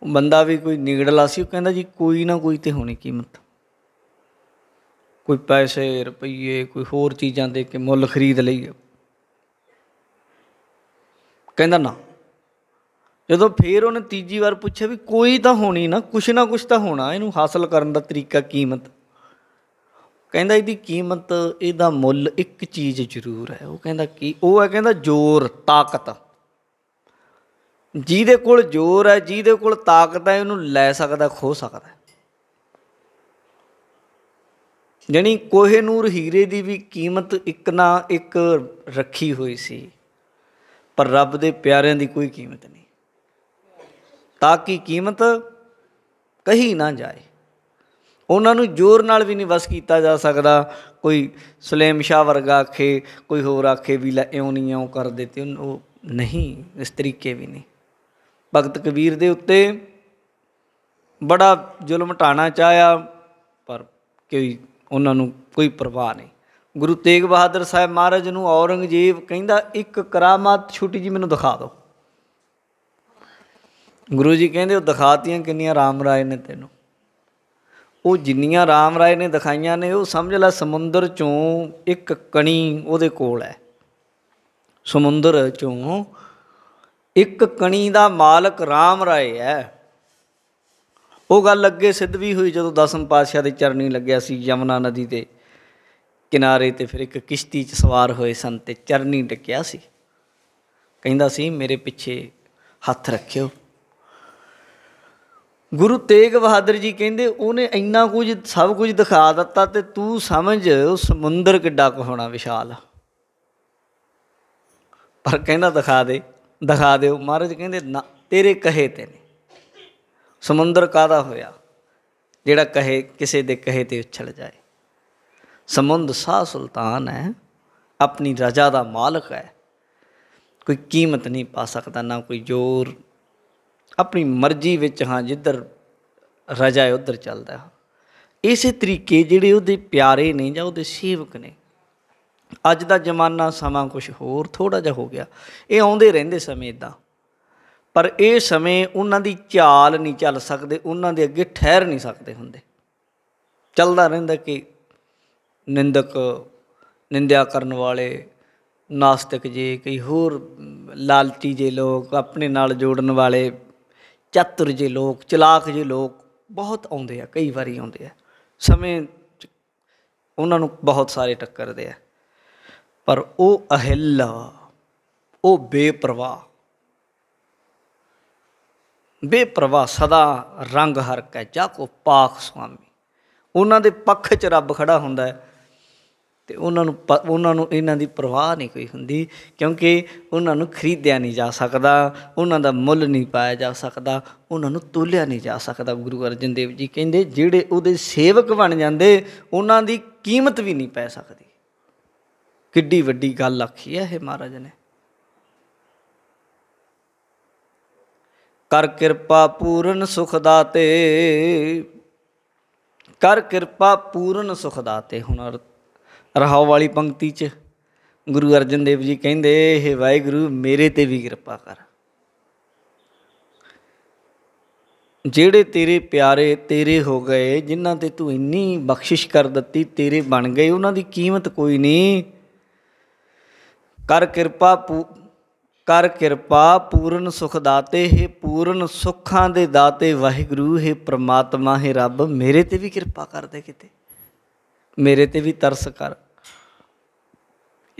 ਉਹ ਬੰਦਾ ਵੀ ਕੋਈ ਨਿਗੜਲਾ ਸੀ ਉਹ ਕਹਿੰਦਾ ਜੀ ਕੋਈ ਨਾ ਕੋਈ ਤੇ ਹੋਣੀ ਕੀਮਤ ਕੋਈ ਪੈਸੇ ਰੁਪਈਏ ਕੋਈ ਹੋਰ ਚੀਜ਼ਾਂ ਦੇ ਕੇ ਮੁੱਲ ਖਰੀਦ ਲਈ ਕਹਿੰਦਾ ਨਾ ਜਦੋਂ ਫੇਰ ਉਹਨੇ ਤੀਜੀ ਵਾਰ ਪੁੱਛਿਆ ਵੀ ਕੋਈ ਤਾਂ ਹੋਣੀ ਨਾ ਕੁਛ ਨਾ ਕੁਛ ਤਾਂ ਹੋਣਾ ਇਹਨੂੰ ਹਾਸਲ ਕਰਨ ਦਾ ਤਰੀਕਾ ਕੀਮਤ ਕਹਿੰਦਾ ਇਹਦੀ ਕੀਮਤ ਇਹਦਾ ਮੁੱਲ ਇੱਕ ਚੀਜ਼ ਜ਼ਰੂਰ ਹੈ ਉਹ ਕਹਿੰਦਾ ਕੀ ਉਹ ਹੈ ਕਹਿੰਦਾ ਜ਼ੋਰ ਤਾਕਤ ਜਿਹਦੇ ਕੋਲ ਜ਼ੋਰ ਹੈ ਜਿਹਦੇ ਕੋਲ ਤਾਕਤ ਹੈ ਉਹਨੂੰ ਲੈ ਸਕਦਾ ਖੋ ਸਕਦਾ ਜਣੀ ਕੋਹੇਨੂਰ ਹੀਰੇ ਦੀ ਵੀ ਕੀਮਤ ਇੱਕ ਨਾ ਇੱਕ ਰੱਖੀ ਹੋਈ ਸੀ ਪਰ ਰੱਬ ਦੇ ਪਿਆਰਿਆਂ ਦੀ ਕੋਈ ਕੀਮਤ ਨਹੀਂ ਤਾਂ ਕਿ ਕੀਮਤ ਕਹੀ ਨਾ ਜਾਏ ਉਹਨਾਂ ਨੂੰ ਜ਼ੋਰ ਨਾਲ ਵੀ ਨਹੀਂ ਵਸ ਕੀਤਾ ਜਾ ਸਕਦਾ ਕੋਈ ਸਲੇਮ ਸ਼ਾ ਵਰਗਾ ਆਖੇ ਕੋਈ ਹੋਰ ਆਖੇ ਵੀ ਲੈ ਇਉਂ ਨਹੀਂ ਇਉਂ ਕਰ ਦਿੱਤੇ ਉਹ ਨਹੀਂ ਇਸ ਤਰੀਕੇ ਵੀ ਨਹੀਂ ਭਗਤ ਕਬੀਰ ਦੇ ਉੱਤੇ ਬੜਾ ਜ਼ੁਲਮ ਟਾਣਾ ਚਾਹਿਆ ਪਰ ਕੋਈ ਉਹਨਾਂ ਨੂੰ ਕੋਈ ਪਰਵਾਹ ਨਹੀਂ ਗੁਰੂ ਤੇਗ ਬਹਾਦਰ ਸਾਹਿਬ ਮਹਾਰਾਜ ਨੂੰ ਔਰੰਗਜ਼ੇਬ ਕਹਿੰਦਾ ਇੱਕ ਕਰਾਮਾਤ ਛੋਟੀ ਜੀ ਮੈਨੂੰ ਦਿਖਾ ਦਿਓ ਗੁਰੂ ਜੀ ਕਹਿੰਦੇ ਉਹ ਦਿਖਾਤੀਆਂ ਕਿੰਨੀਆਂ ਰਾਮ ਰਾਏ ਨੇ ਤੈਨੂੰ ਉਹ ਜਿੰਨੀਆਂ ਰਾਮ ਰਾਏ ਨੇ ਦਿਖਾਈਆਂ ਨੇ ਉਹ ਸਮਝ ਲੈ ਸਮੁੰਦਰ ਚੋਂ ਇੱਕ ਕਣੀ ਉਹਦੇ ਕੋਲ ਹੈ ਸਮੁੰਦਰ ਚੋਂ ਇੱਕ ਕਣੀ ਦਾ ਮਾਲਕ ਰਾਮ ਰਾਏ ਹੈ ਉਹ ਗੱਲ ਅੱਗੇ ਸਿੱਧ ਵੀ ਹੋਈ ਜਦੋਂ ਦਸਮ ਪਾਤਸ਼ਾਹ ਦੇ ਚਰਨੀ ਲੱਗਿਆ ਸੀ ਯਮਨਾ ਨਦੀ ਤੇ ਕਿਨਾਰੇ ਤੇ ਫਿਰ ਇੱਕ ਕਿਸ਼ਤੀ 'ਚ ਸਵਾਰ ਹੋਏ ਸਨ ਤੇ ਚਰਨੀ ਟਿਕਿਆ ਸੀ ਕਹਿੰਦਾ ਸੀ ਮੇਰੇ ਪਿੱਛੇ ਹੱਥ ਰੱਖਿਓ ਗੁਰੂ ਤੇਗ ਬਹਾਦਰ ਜੀ ਕਹਿੰਦੇ ਉਹਨੇ ਇੰਨਾ ਕੁਝ ਸਭ ਕੁਝ ਦਿਖਾ ਦਿੱਤਾ ਤੇ ਤੂੰ ਸਮਝ ਉਹ ਸਮੁੰਦਰ ਕਿੱਡਾ ਕੁ ਹੋਣਾ ਵਿਸ਼ਾਲ ਪਰ ਕਹਿੰਦਾ ਦਿਖਾ ਦੇ ਦਿਖਾ ਦਿਓ ਮਹਾਰਾਜ ਕਹਿੰਦੇ ਨਾ ਤੇਰੇ ਕਹੇ ਤੇ ਨੇ ਸਮੁੰਦਰ ਕਾਦਾ ਹੋਇਆ ਜਿਹੜਾ ਕਹੇ ਕਿਸੇ ਦੇ ਕਹੇ ਤੇ ਉਛਲ ਜਾਏ ਸਮੁੰਦ ਸਾ ਸੁਲਤਾਨ ਹੈ ਆਪਣੀ ਰਜਾ ਦਾ ਮਾਲਕ ਹੈ ਕੋਈ ਕੀਮਤ ਨਹੀਂ ਪਾ ਸਕਦਾ ਨਾ ਕੋਈ ਜ਼ੋਰ ਆਪਣੀ ਮਰਜ਼ੀ ਵਿੱਚ ਹਾਂ ਜਿੱਧਰ ਰਜਾ ਹੈ ਉਧਰ ਚੱਲਦਾ ਹੈ ਇਸੇ ਤਰੀਕੇ ਜਿਹੜੇ ਉਹਦੇ ਪਿਆਰੇ ਨੇ ਜਾਂ ਉਹਦੇ ਸੇਵਕ ਨੇ ਅੱਜ ਦਾ ਜ਼ਮਾਨਾ ਸਮਾਂ ਕੁਝ ਹੋਰ ਥੋੜਾ ਜਿਹਾ ਹੋ ਗਿਆ ਇਹ ਆਉਂਦੇ ਰਹਿੰਦੇ ਸਮੇਂ ਇਦਾਂ ਪਰ ਇਹ ਸਮੇਂ ਉਹਨਾਂ ਦੀ ਚਾਲ ਨਹੀਂ ਚੱਲ ਸਕਦੇ ਉਹਨਾਂ ਦੇ ਅੱਗੇ ਠਹਿਰ ਨਹੀਂ ਸਕਦੇ ਹੁੰਦੇ ਚੱਲਦਾ ਰਹਿੰਦਾ ਕਿ ਨਿੰਦਕ ਨਿੰਦਿਆ ਕਰਨ ਵਾਲੇ ਨਾਸਤਿਕ ਜੇ ਕਈ ਹੋਰ ਲਾਲਚੀ ਜੇ ਲੋਕ ਆਪਣੇ ਨਾਲ ਜੋੜਨ ਵਾਲੇ ਚਤੁਰ ਜੇ ਲੋਕ ਚਲਾਕ ਜੇ ਲੋਕ ਬਹੁਤ ਆਉਂਦੇ ਆ ਕਈ ਵਾਰੀ ਆਉਂਦੇ ਆ ਸਮੇਂ ਉਹਨਾਂ ਨੂੰ ਬਹੁਤ ਸਾਰੇ ਟੱਕਰਦੇ ਆ ਪਰ ਉਹ ਅਹਿਲ ਉਹ ਬੇਪਰਵਾਹ ਬੇਪਰਵਾਹ ਸਦਾ ਰੰਗ ਹਰਕ ਹੈ ਜਾ ਕੋ ਪਾਖ ਸੁਆਮੀ ਉਹਨਾਂ ਦੇ ਪੱਖ 'ਚ ਰੱਬ ਖੜਾ ਹੁੰਦਾ ਹੈ ਤੇ ਉਹਨਾਂ ਨੂੰ ਉਹਨਾਂ ਨੂੰ ਇਹਨਾਂ ਦੀ ਪਰਵਾਹ ਨਹੀਂ ਕੋਈ ਹੁੰਦੀ ਕਿਉਂਕਿ ਉਹਨਾਂ ਨੂੰ ਖਰੀਦਿਆ ਨਹੀਂ ਜਾ ਸਕਦਾ ਉਹਨਾਂ ਦਾ ਮੁੱਲ ਨਹੀਂ ਪਾਇਆ ਜਾ ਸਕਦਾ ਉਹਨਾਂ ਨੂੰ ਤੋਲਿਆ ਨਹੀਂ ਜਾ ਸਕਦਾ ਗੁਰੂ ਅਰਜਨ ਦੇਵ ਜੀ ਕਹਿੰਦੇ ਜਿਹੜੇ ਉਹਦੇ ਸੇਵਕ ਬਣ ਜਾਂਦੇ ਉਹਨਾਂ ਦੀ ਕੀਮਤ ਵੀ ਨਹੀਂ ਪੈ ਸਕਦੀ ਕਿੱਡੀ ਵੱਡੀ ਗੱਲ ਆਖੀ ਹੈ ਇਹ ਮਹਾਰਾਜ ਨੇ ਕਰ ਕਿਰਪਾ ਪੂਰਨ ਸੁਖ ਦਾਤੇ ਕਰ ਕਿਰਪਾ ਪੂਰਨ ਸੁਖ ਦਾਤੇ ਹੁਣ ਅਰਥ ਰਹਾਉ ਵਾਲੀ ਪੰਕਤੀ 'ਚ ਗੁਰੂ ਅਰਜਨ ਦੇਵ ਜੀ ਕਹਿੰਦੇ हे ਵਾਹਿਗੁਰੂ ਮੇਰੇ ਤੇ ਵੀ ਕਿਰਪਾ ਕਰ ਜਿਹੜੇ ਤੇਰੇ ਪਿਆਰੇ ਤੇਰੇ ਹੋ ਗਏ ਜਿਨ੍ਹਾਂ ਤੇ ਤੂੰ ਇੰਨੀ ਬਖਸ਼ਿਸ਼ ਕਰ ਦਿੱਤੀ ਤੇਰੇ ਬਣ ਗਏ ਉਹਨਾਂ ਦੀ ਕੀਮਤ ਕੋਈ ਨਹੀਂ ਕਰ ਕਿਰਪਾ ਕਰ ਕਿਰਪਾ ਪੂਰਨ ਸੁਖ ਦਾਤੇ ਹੈ ਪੂਰਨ ਸੁੱਖਾਂ ਦੇ ਦਾਤੇ ਵਾਹਿਗੁਰੂ ਹੈ ਪ੍ਰਮਾਤਮਾ ਹੈ ਰੱਬ ਮੇਰੇ ਤੇ ਵੀ ਕਿਰਪਾ ਕਰ ਦੇ ਕਿਤੇ ਮੇਰੇ ਤੇ ਵੀ ਤਰਸ ਕਰ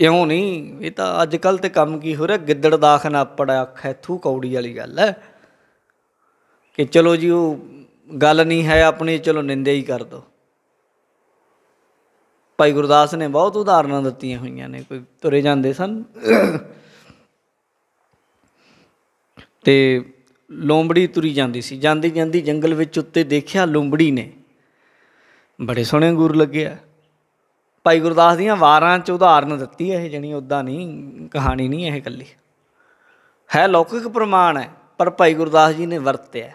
ਇਉਂ ਨਹੀਂ ਇਹ ਤਾਂ ਅੱਜ ਕੱਲ ਤੇ ਕੰਮ ਕੀ ਹੋ ਰਿਹਾ ਗਿੱਦੜ ਦਾਖ ਨਾ ਪੜਾ ਅੱਖੈ ਥੂ ਕੌੜੀ ਵਾਲੀ ਗੱਲ ਹੈ ਕਿ ਚਲੋ ਜੀ ਉਹ ਗੱਲ ਨਹੀਂ ਹੈ ਆਪਣੀ ਚਲੋ ਨਿੰਦੇ ਹੀ ਕਰ ਦੋ ਭਾਈ ਗੁਰਦਾਸ ਨੇ ਬਹੁਤ ਉਦਾਹਰਨਾਂ ਦਿੱਤੀਆਂ ਹੋਈਆਂ ਨੇ ਕੋਈ ਤੁਰੇ ਜਾਂਦੇ ਸਨ ਤੇ ਲੋਂਬੜੀ ਤੁਰੀ ਜਾਂਦੀ ਸੀ ਜਾਂਦੀ ਜਾਂਦੀ ਜੰਗਲ ਵਿੱਚ ਉੱਤੇ ਦੇਖਿਆ ਲੋਂਬੜੀ ਨੇ ਬੜੇ ਸੋਹਣੇ ਅੰਗੂਰ ਲੱਗੇ ਆ ਭਾਈ ਗੁਰਦਾਸ ਦੀਆਂ ਵਾਰਾਂ ਚ ਉਦਾਹਰਨ ਦਿੱਤੀ ਹੈ ਇਹ ਜਣੀ ਉਦਾਂ ਨਹੀਂ ਕਹਾਣੀ ਨਹੀਂ ਇਹ ਇਕੱਲੀ ਹੈ ਲੌਕਿਕ ਪ੍ਰਮਾਣ ਹੈ ਪਰ ਭਾਈ ਗੁਰਦਾਸ ਜੀ ਨੇ ਵਰਤਿਆ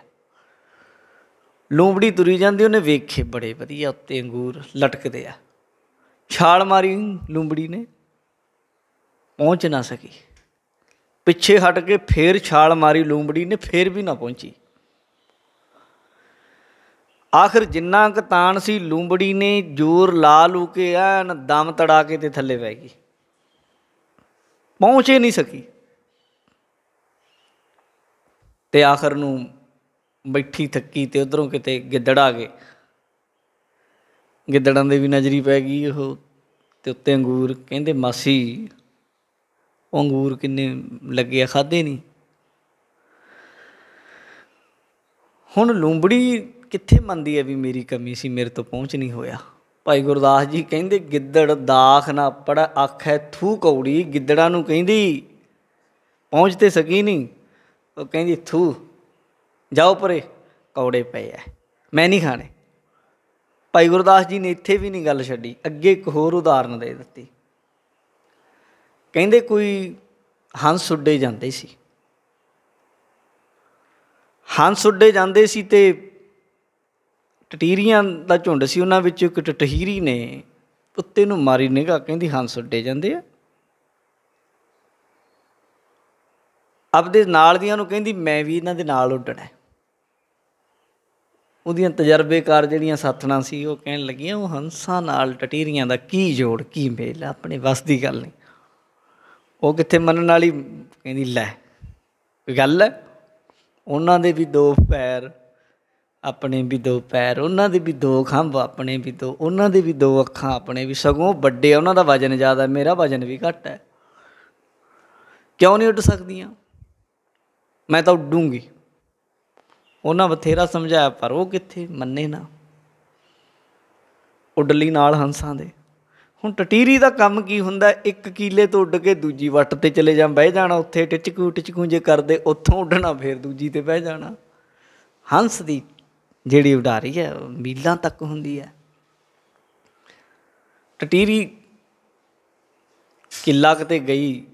ਲੂੰਬੜੀ ਤੁਰੀ ਜਾਂਦੀ ਉਹਨੇ ਵੇਖੇ ਬੜੇ ਵਧੀਆ ਉੱਤੇ ਅੰਗੂਰ ਲਟਕਦੇ ਆ ਛਾਲ ਮਾਰੀ ਲੂੰਬੜੀ ਨੇ ਪਹੁੰਚ ਨਾ ਸਕੀ ਪਿੱਛੇ ਹਟ ਕੇ ਫੇਰ ਛਾਲ ਮਾਰੀ ਲੂੰਬੜੀ ਨੇ ਫੇਰ ਵੀ ਨਾ ਪਹੁੰਚੀ ਆਖਰ ਜਿੰਨਾ ਕ ਤਾਣ ਸੀ ਲੂੰਬੜੀ ਨੇ ਜ਼ੋਰ ਲਾ ਲੂ ਕੇ ਐਨ ਦਮ ਤੜਾ ਕੇ ਤੇ ਥੱਲੇ ਪੈ ਗਈ ਪਹੁੰਚੇ ਨਹੀਂ ਸਕੀ ਤੇ ਆਖਰ ਨੂੰ ਬੈਠੀ ਥੱਕੀ ਤੇ ਉਧਰੋਂ ਕਿਤੇ ਗਿੱਦੜ ਆ ਗਏ ਗਿੱਦੜਾਂ ਦੇ ਵੀ ਨਜ਼ਰੀ ਪੈ ਗਈ ਉਹ ਤੇ ਉੱਤੇ ਅੰਗੂਰ ਕਹਿੰਦੇ ਮਾਸੀ ਉਹ ਅੰਗੂਰ ਕਿੰਨੇ ਲੱਗੇ ਆ ਖਾਦੇ ਨਹੀਂ ਹੁਣ ਲੂੰਬੜੀ ਕਿੱਥੇ ਮੰਨਦੀ ਹੈ ਵੀ ਮੇਰੀ ਕਮੀ ਸੀ ਮੇਰੇ ਤੋਂ ਪਹੁੰਚ ਨਹੀਂ ਹੋਇਆ ਭਾਈ ਗੁਰਦਾਸ ਜੀ ਕਹਿੰਦੇ ਗਿੱਦੜ ਦਾਖ ਨਾ ਪੜ ਆਖੇ ਥੂ ਕੌੜੀ ਗਿੱਦੜਾਂ ਨੂੰ ਕਹਿੰਦੀ ਪਹੁੰਚ ਤੇ ਸਕੀ ਨਹੀਂ ਉਹ ਕਹਿੰਦੀ ਥੂ ਜਾਓ ਪਰੇ ਕੌੜੇ ਪਏ ਐ ਮੈਂ ਨਹੀਂ ਖਾਣੇ ਭਾਈ ਗੁਰਦਾਸ ਜੀ ਨੇ ਇੱਥੇ ਵੀ ਨਹੀਂ ਗੱਲ ਛੱਡੀ ਅੱਗੇ ਇੱਕ ਹੋਰ ਉਦਾਹਰਨ ਦੇ ਦਿੱਤੀ ਕਹਿੰਦੇ ਕੋਈ ਹੰਸ ਉੱਡੇ ਜਾਂਦੇ ਸੀ ਹੰਸ ਉੱਡੇ ਜਾਂਦੇ ਸੀ ਤੇ ਟਟੀਰੀਆਂ ਦਾ ਝੁੰਡ ਸੀ ਉਹਨਾਂ ਵਿੱਚੋਂ ਇੱਕ ਟਟਹੀਰੀ ਨੇ ਉੱਤੇ ਨੂੰ ਮਾਰੀ ਨਿਗਾ ਕਹਿੰਦੀ ਹੰਸ ਉੱਡੇ ਜਾਂਦੇ ਆ ਆਪਦੇ ਨਾਲ ਦੀਆਂ ਨੂੰ ਕਹਿੰਦੀ ਮੈਂ ਵੀ ਇਹਨਾਂ ਦੇ ਨਾਲ ਉੱਡਣਾ ਉਹਦੀਆਂ ਤਜਰਬੇਕਾਰ ਜਿਹੜੀਆਂ ਸਾਥਣਾ ਸੀ ਉਹ ਕਹਿਣ ਲੱਗੀਆਂ ਉਹ ਹੰਸਾਂ ਨਾਲ ਟਟੀਰੀਆਂ ਦਾ ਕੀ ਜੋੜ ਕੀ ਮੇਲ ਆਪਣੇ ਵਸ ਦੀ ਗੱਲ ਨਹੀਂ ਉਹ ਕਿੱਥੇ ਮੰਨਣ ਵਾਲੀ ਕਹਿੰਦੀ ਲੈ ਗੱਲ ਹੈ ਉਹਨਾਂ ਦੇ ਵੀ ਦੋ ਪੈਰ ਆਪਣੇ ਵੀ ਦੋ ਪੈਰ ਉਹਨਾਂ ਦੇ ਵੀ ਦੋ ਖੰਭ ਆਪਣੇ ਵੀ ਦੋ ਉਹਨਾਂ ਦੇ ਵੀ ਦੋ ਅੱਖਾਂ ਆਪਣੇ ਵੀ ਸਗੋਂ ਵੱਡੇ ਉਹਨਾਂ ਦਾ ਵਜਨ ਜ਼ਿਆਦਾ ਮੇਰਾ ਵਜਨ ਵੀ ਘੱਟ ਹੈ ਕਿਉਂ ਨਹੀਂ ਉੱਡ ਸਕਦੀਆਂ ਮੈਂ ਤਾਂ ਉੱਡੂੰਗੀ ਉਹਨਾਂ ਬਥੇਰਾ ਸਮਝਾਇਆ ਪਰ ਉਹ ਕਿੱਥੇ ਮੰਨੇ ਨਾ ਉੱਡਲੀ ਨਾਲ ਹੰਸਾਂ ਦੇ ਹੁਣ ਟਟੀਰੀ ਦਾ ਕੰਮ ਕੀ ਹੁੰਦਾ ਇੱਕ ਕੀਲੇ ਤੋਂ ਉੱਡ ਕੇ ਦੂਜੀ ਵੱਟ ਤੇ ਚਲੇ ਜਾਂ ਬਹਿ ਜਾਣਾ ਉੱਥੇ ਟਿਚਕੂ ਟਿਚਕੂ ਜੇ ਕਰਦੇ ਉੱਥੋਂ ਉੱਡਣਾ ਫੇਰ ਦੂਜੀ ਤੇ ਬਹਿ ਜਾਣਾ ਹੰਸ ਦੀ ਜਿਹੜੀ ਉਡਾਰੀ ਹੈ ਮੀਲਾਂ ਤੱਕ ਹੁੰਦੀ ਹੈ ਟਟੀਰੀ ਕਿੱਲਾ ਕਿਤੇ ਗਈ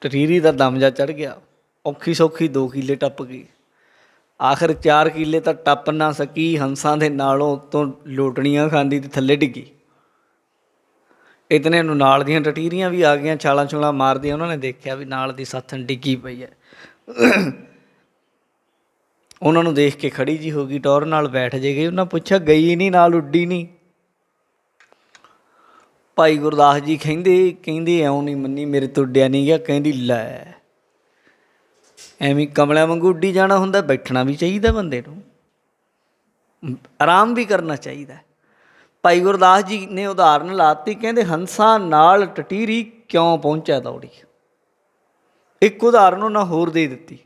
ਟਟੀਰੀ ਦਾ ਦਮ ਜਾ ਚੜ ਗਿਆ ਔਖੀ ਸੌਖੀ 2 ਕਿੱਲੇ ਟੱਪ ਗਈ ਆਖਰ 4 ਕਿੱਲੇ ਤਾਂ ਟੱਪ ਨਾ ਸਕੀ ਹੰਸਾਂ ਦੇ ਨਾਲੋਂ ਉੱਤੋਂ ਲੋਟਣੀਆਂ ਖਾਂਦੀ ਤੇ ਥੱਲੇ ਡਿੱਗੀ ਇਤਨੇ ਨੂੰ ਨਾਲ ਦੀਆਂ ਟਟੀਰੀਆਂ ਵੀ ਆ ਗਈਆਂ ਛਾਲਾਂ ਛੁਲਾਂ ਮਾਰਦੀਆਂ ਉਹਨਾਂ ਨੇ ਦੇਖਿਆ ਵੀ ਨਾਲ ਦੀ ਸਾਥਣ ਡਿੱਗੀ ਪਈ ਹੈ ਉਹਨਾਂ ਨੂੰ ਦੇਖ ਕੇ ਖੜੀ ਜੀ ਹੋ ਗਈ ਟੌਰ ਨਾਲ ਬੈਠ ਜੇ ਗਈ ਉਹਨਾਂ ਪੁੱਛਿਆ ਗਈ ਨਹੀਂ ਨਾਲ ਉੱਡੀ ਨਹੀਂ ਭਾਈ ਗੁਰਦਾਸ ਜੀ ਕਹਿੰਦੇ ਕਹਿੰਦੇ ਐਉਂ ਨਹੀਂ ਮੰਨੀ ਮੇਰੇ ਤੋਂ ਉੱਡਿਆ ਨਹੀਂ ਗਿਆ ਕਹਿੰਦੀ ਲੈ ਐਵੇਂ ਕਮਲਿਆਂ ਵਾਂਗੂ ਉੱਡੀ ਜਾਣਾ ਹੁੰਦਾ ਬੈਠਣਾ ਵੀ ਚਾਹੀਦਾ ਬੰਦੇ ਨੂੰ ਆਰਾਮ ਵੀ ਕਰਨਾ ਚਾਹੀਦਾ ਭਾਈ ਗੁਰਦਾਸ ਜੀ ਨੇ ਉਦਾਹਰਨ ਲਾਤੀ ਕਹਿੰਦੇ ਹੰਸਾ ਨਾਲ ਟਟੀਰੀ ਕਿਉਂ ਪਹੁੰਚਿਆ ਦੌੜੀ ਇੱਕ ਉਦਾਹਰਨ ਉਹਨਾਂ ਹੋਰ ਦੇ ਦਿੱਤੀ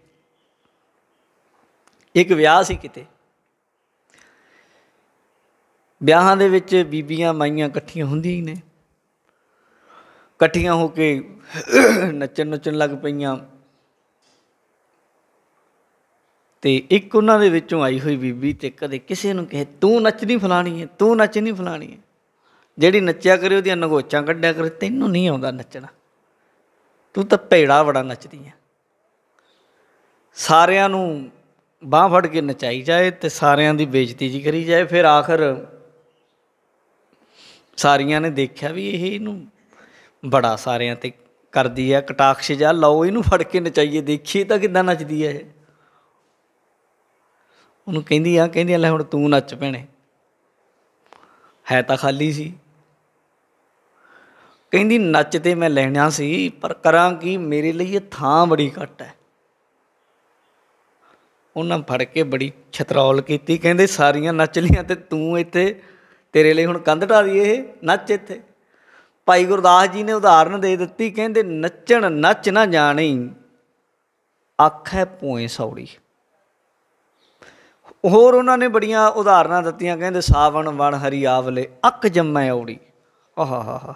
ਇੱਕ ਵਿਆਹ ਸੀ ਕਿਤੇ ਵਿਆਹਾਂ ਦੇ ਵਿੱਚ ਬੀਬੀਆਂ ਮਾਈਆਂ ਇਕੱਠੀਆਂ ਹੁੰਦੀਆਂ ਨੇ ਇਕੱਠੀਆਂ ਹੋ ਕੇ ਨੱਚਣ ਨੱਚਣ ਲੱਗ ਪਈਆਂ ਤੇ ਇੱਕ ਉਹਨਾਂ ਦੇ ਵਿੱਚੋਂ ਆਈ ਹੋਈ ਬੀਬੀ ਤੇ ਕਦੇ ਕਿਸੇ ਨੂੰ ਕਹੇ ਤੂੰ ਨਹੀਂ ਫਲਾਣੀ ਹੈ ਤੂੰ ਨੱਚਣੀ ਫਲਾਣੀ ਹੈ ਜਿਹੜੀ ਨੱਚਿਆ ਕਰੇ ਉਹਦੀਆਂ ਨਗੋਚਾਂ ਕੱਢਿਆ ਕਰੇ ਤੈਨੂੰ ਨਹੀਂ ਆਉਂਦਾ ਨੱਚਣਾ ਤੂੰ ਤਾਂ ਭੇੜਾ ਬੜਾ ਨੱਚਦੀ ਹੈ ਸਾਰਿਆਂ ਨੂੰ ਬਾਹ ਫੜ ਕੇ ਨਚਾਈ ਜਾਏ ਤੇ ਸਾਰਿਆਂ ਦੀ ਬੇਇੱਜ਼ਤੀ ਜੀ ਕਰੀ ਜਾਏ ਫਿਰ ਆਖਰ ਸਾਰੀਆਂ ਨੇ ਦੇਖਿਆ ਵੀ ਇਹ ਇਹਨੂੰ ਬੜਾ ਸਾਰਿਆਂ ਤੇ ਕਰਦੀ ਹੈ ਕਟਾਕਸ਼ ਜਾਂ ਲਓ ਇਹਨੂੰ ਫੜ ਕੇ ਨਚਾਈਏ ਦੇਖੀਏ ਤਾਂ ਕਿੱਦਾਂ ਨੱਚਦੀ ਹੈ ਇਹ ਉਹਨੂੰ ਕਹਿੰਦੀ ਆ ਕਹਿੰਦੀ ਆ ਲੈ ਹੁਣ ਤੂੰ ਨੱਚ ਪੈਣੇ ਹੈ ਤਾਂ ਖਾਲੀ ਸੀ ਕਹਿੰਦੀ ਨੱਚ ਤੇ ਮੈਂ ਲੈਣਾ ਸੀ ਪਰ ਕਰਾਂ ਕੀ ਮੇਰੇ ਲਈ ਇਹ ਥਾਂ ਬੜੀ ਘੱਟ ਹੈ ਉਹਨਾਂ ਫੜ ਕੇ ਬੜੀ ਛਤਰੌਲ ਕੀਤੀ ਕਹਿੰਦੇ ਸਾਰੀਆਂ ਨੱਚ ਲੀਆਂ ਤੇ ਤੂੰ ਇੱਥੇ ਤੇਰੇ ਲਈ ਹੁਣ ਕੰਧ ਢਾ ਦੀ ਇਹ ਨੱਚ ਇੱਥੇ ਭਾਈ ਗੁਰਦਾਸ ਜੀ ਨੇ ਉਦਾਹਰਨ ਦੇ ਦਿੱਤੀ ਕਹਿੰਦੇ ਨੱਚਣ ਨੱਚ ਨਾ ਜਾਣੀ ਆਖੇ ਪੂਏ ਸੌੜੀ ਹੋਰ ਉਹਨਾਂ ਨੇ ਬੜੀਆਂ ਉਦਾਹਰਨਾਂ ਦਿੱਤੀਆਂ ਕਹਿੰਦੇ ਸਾਵਣ ਵਣ ਹਰੀ ਆਵਲੇ ਅੱਕ ਜੰਮੈ ਔੜੀ ਆਹਾਹਾ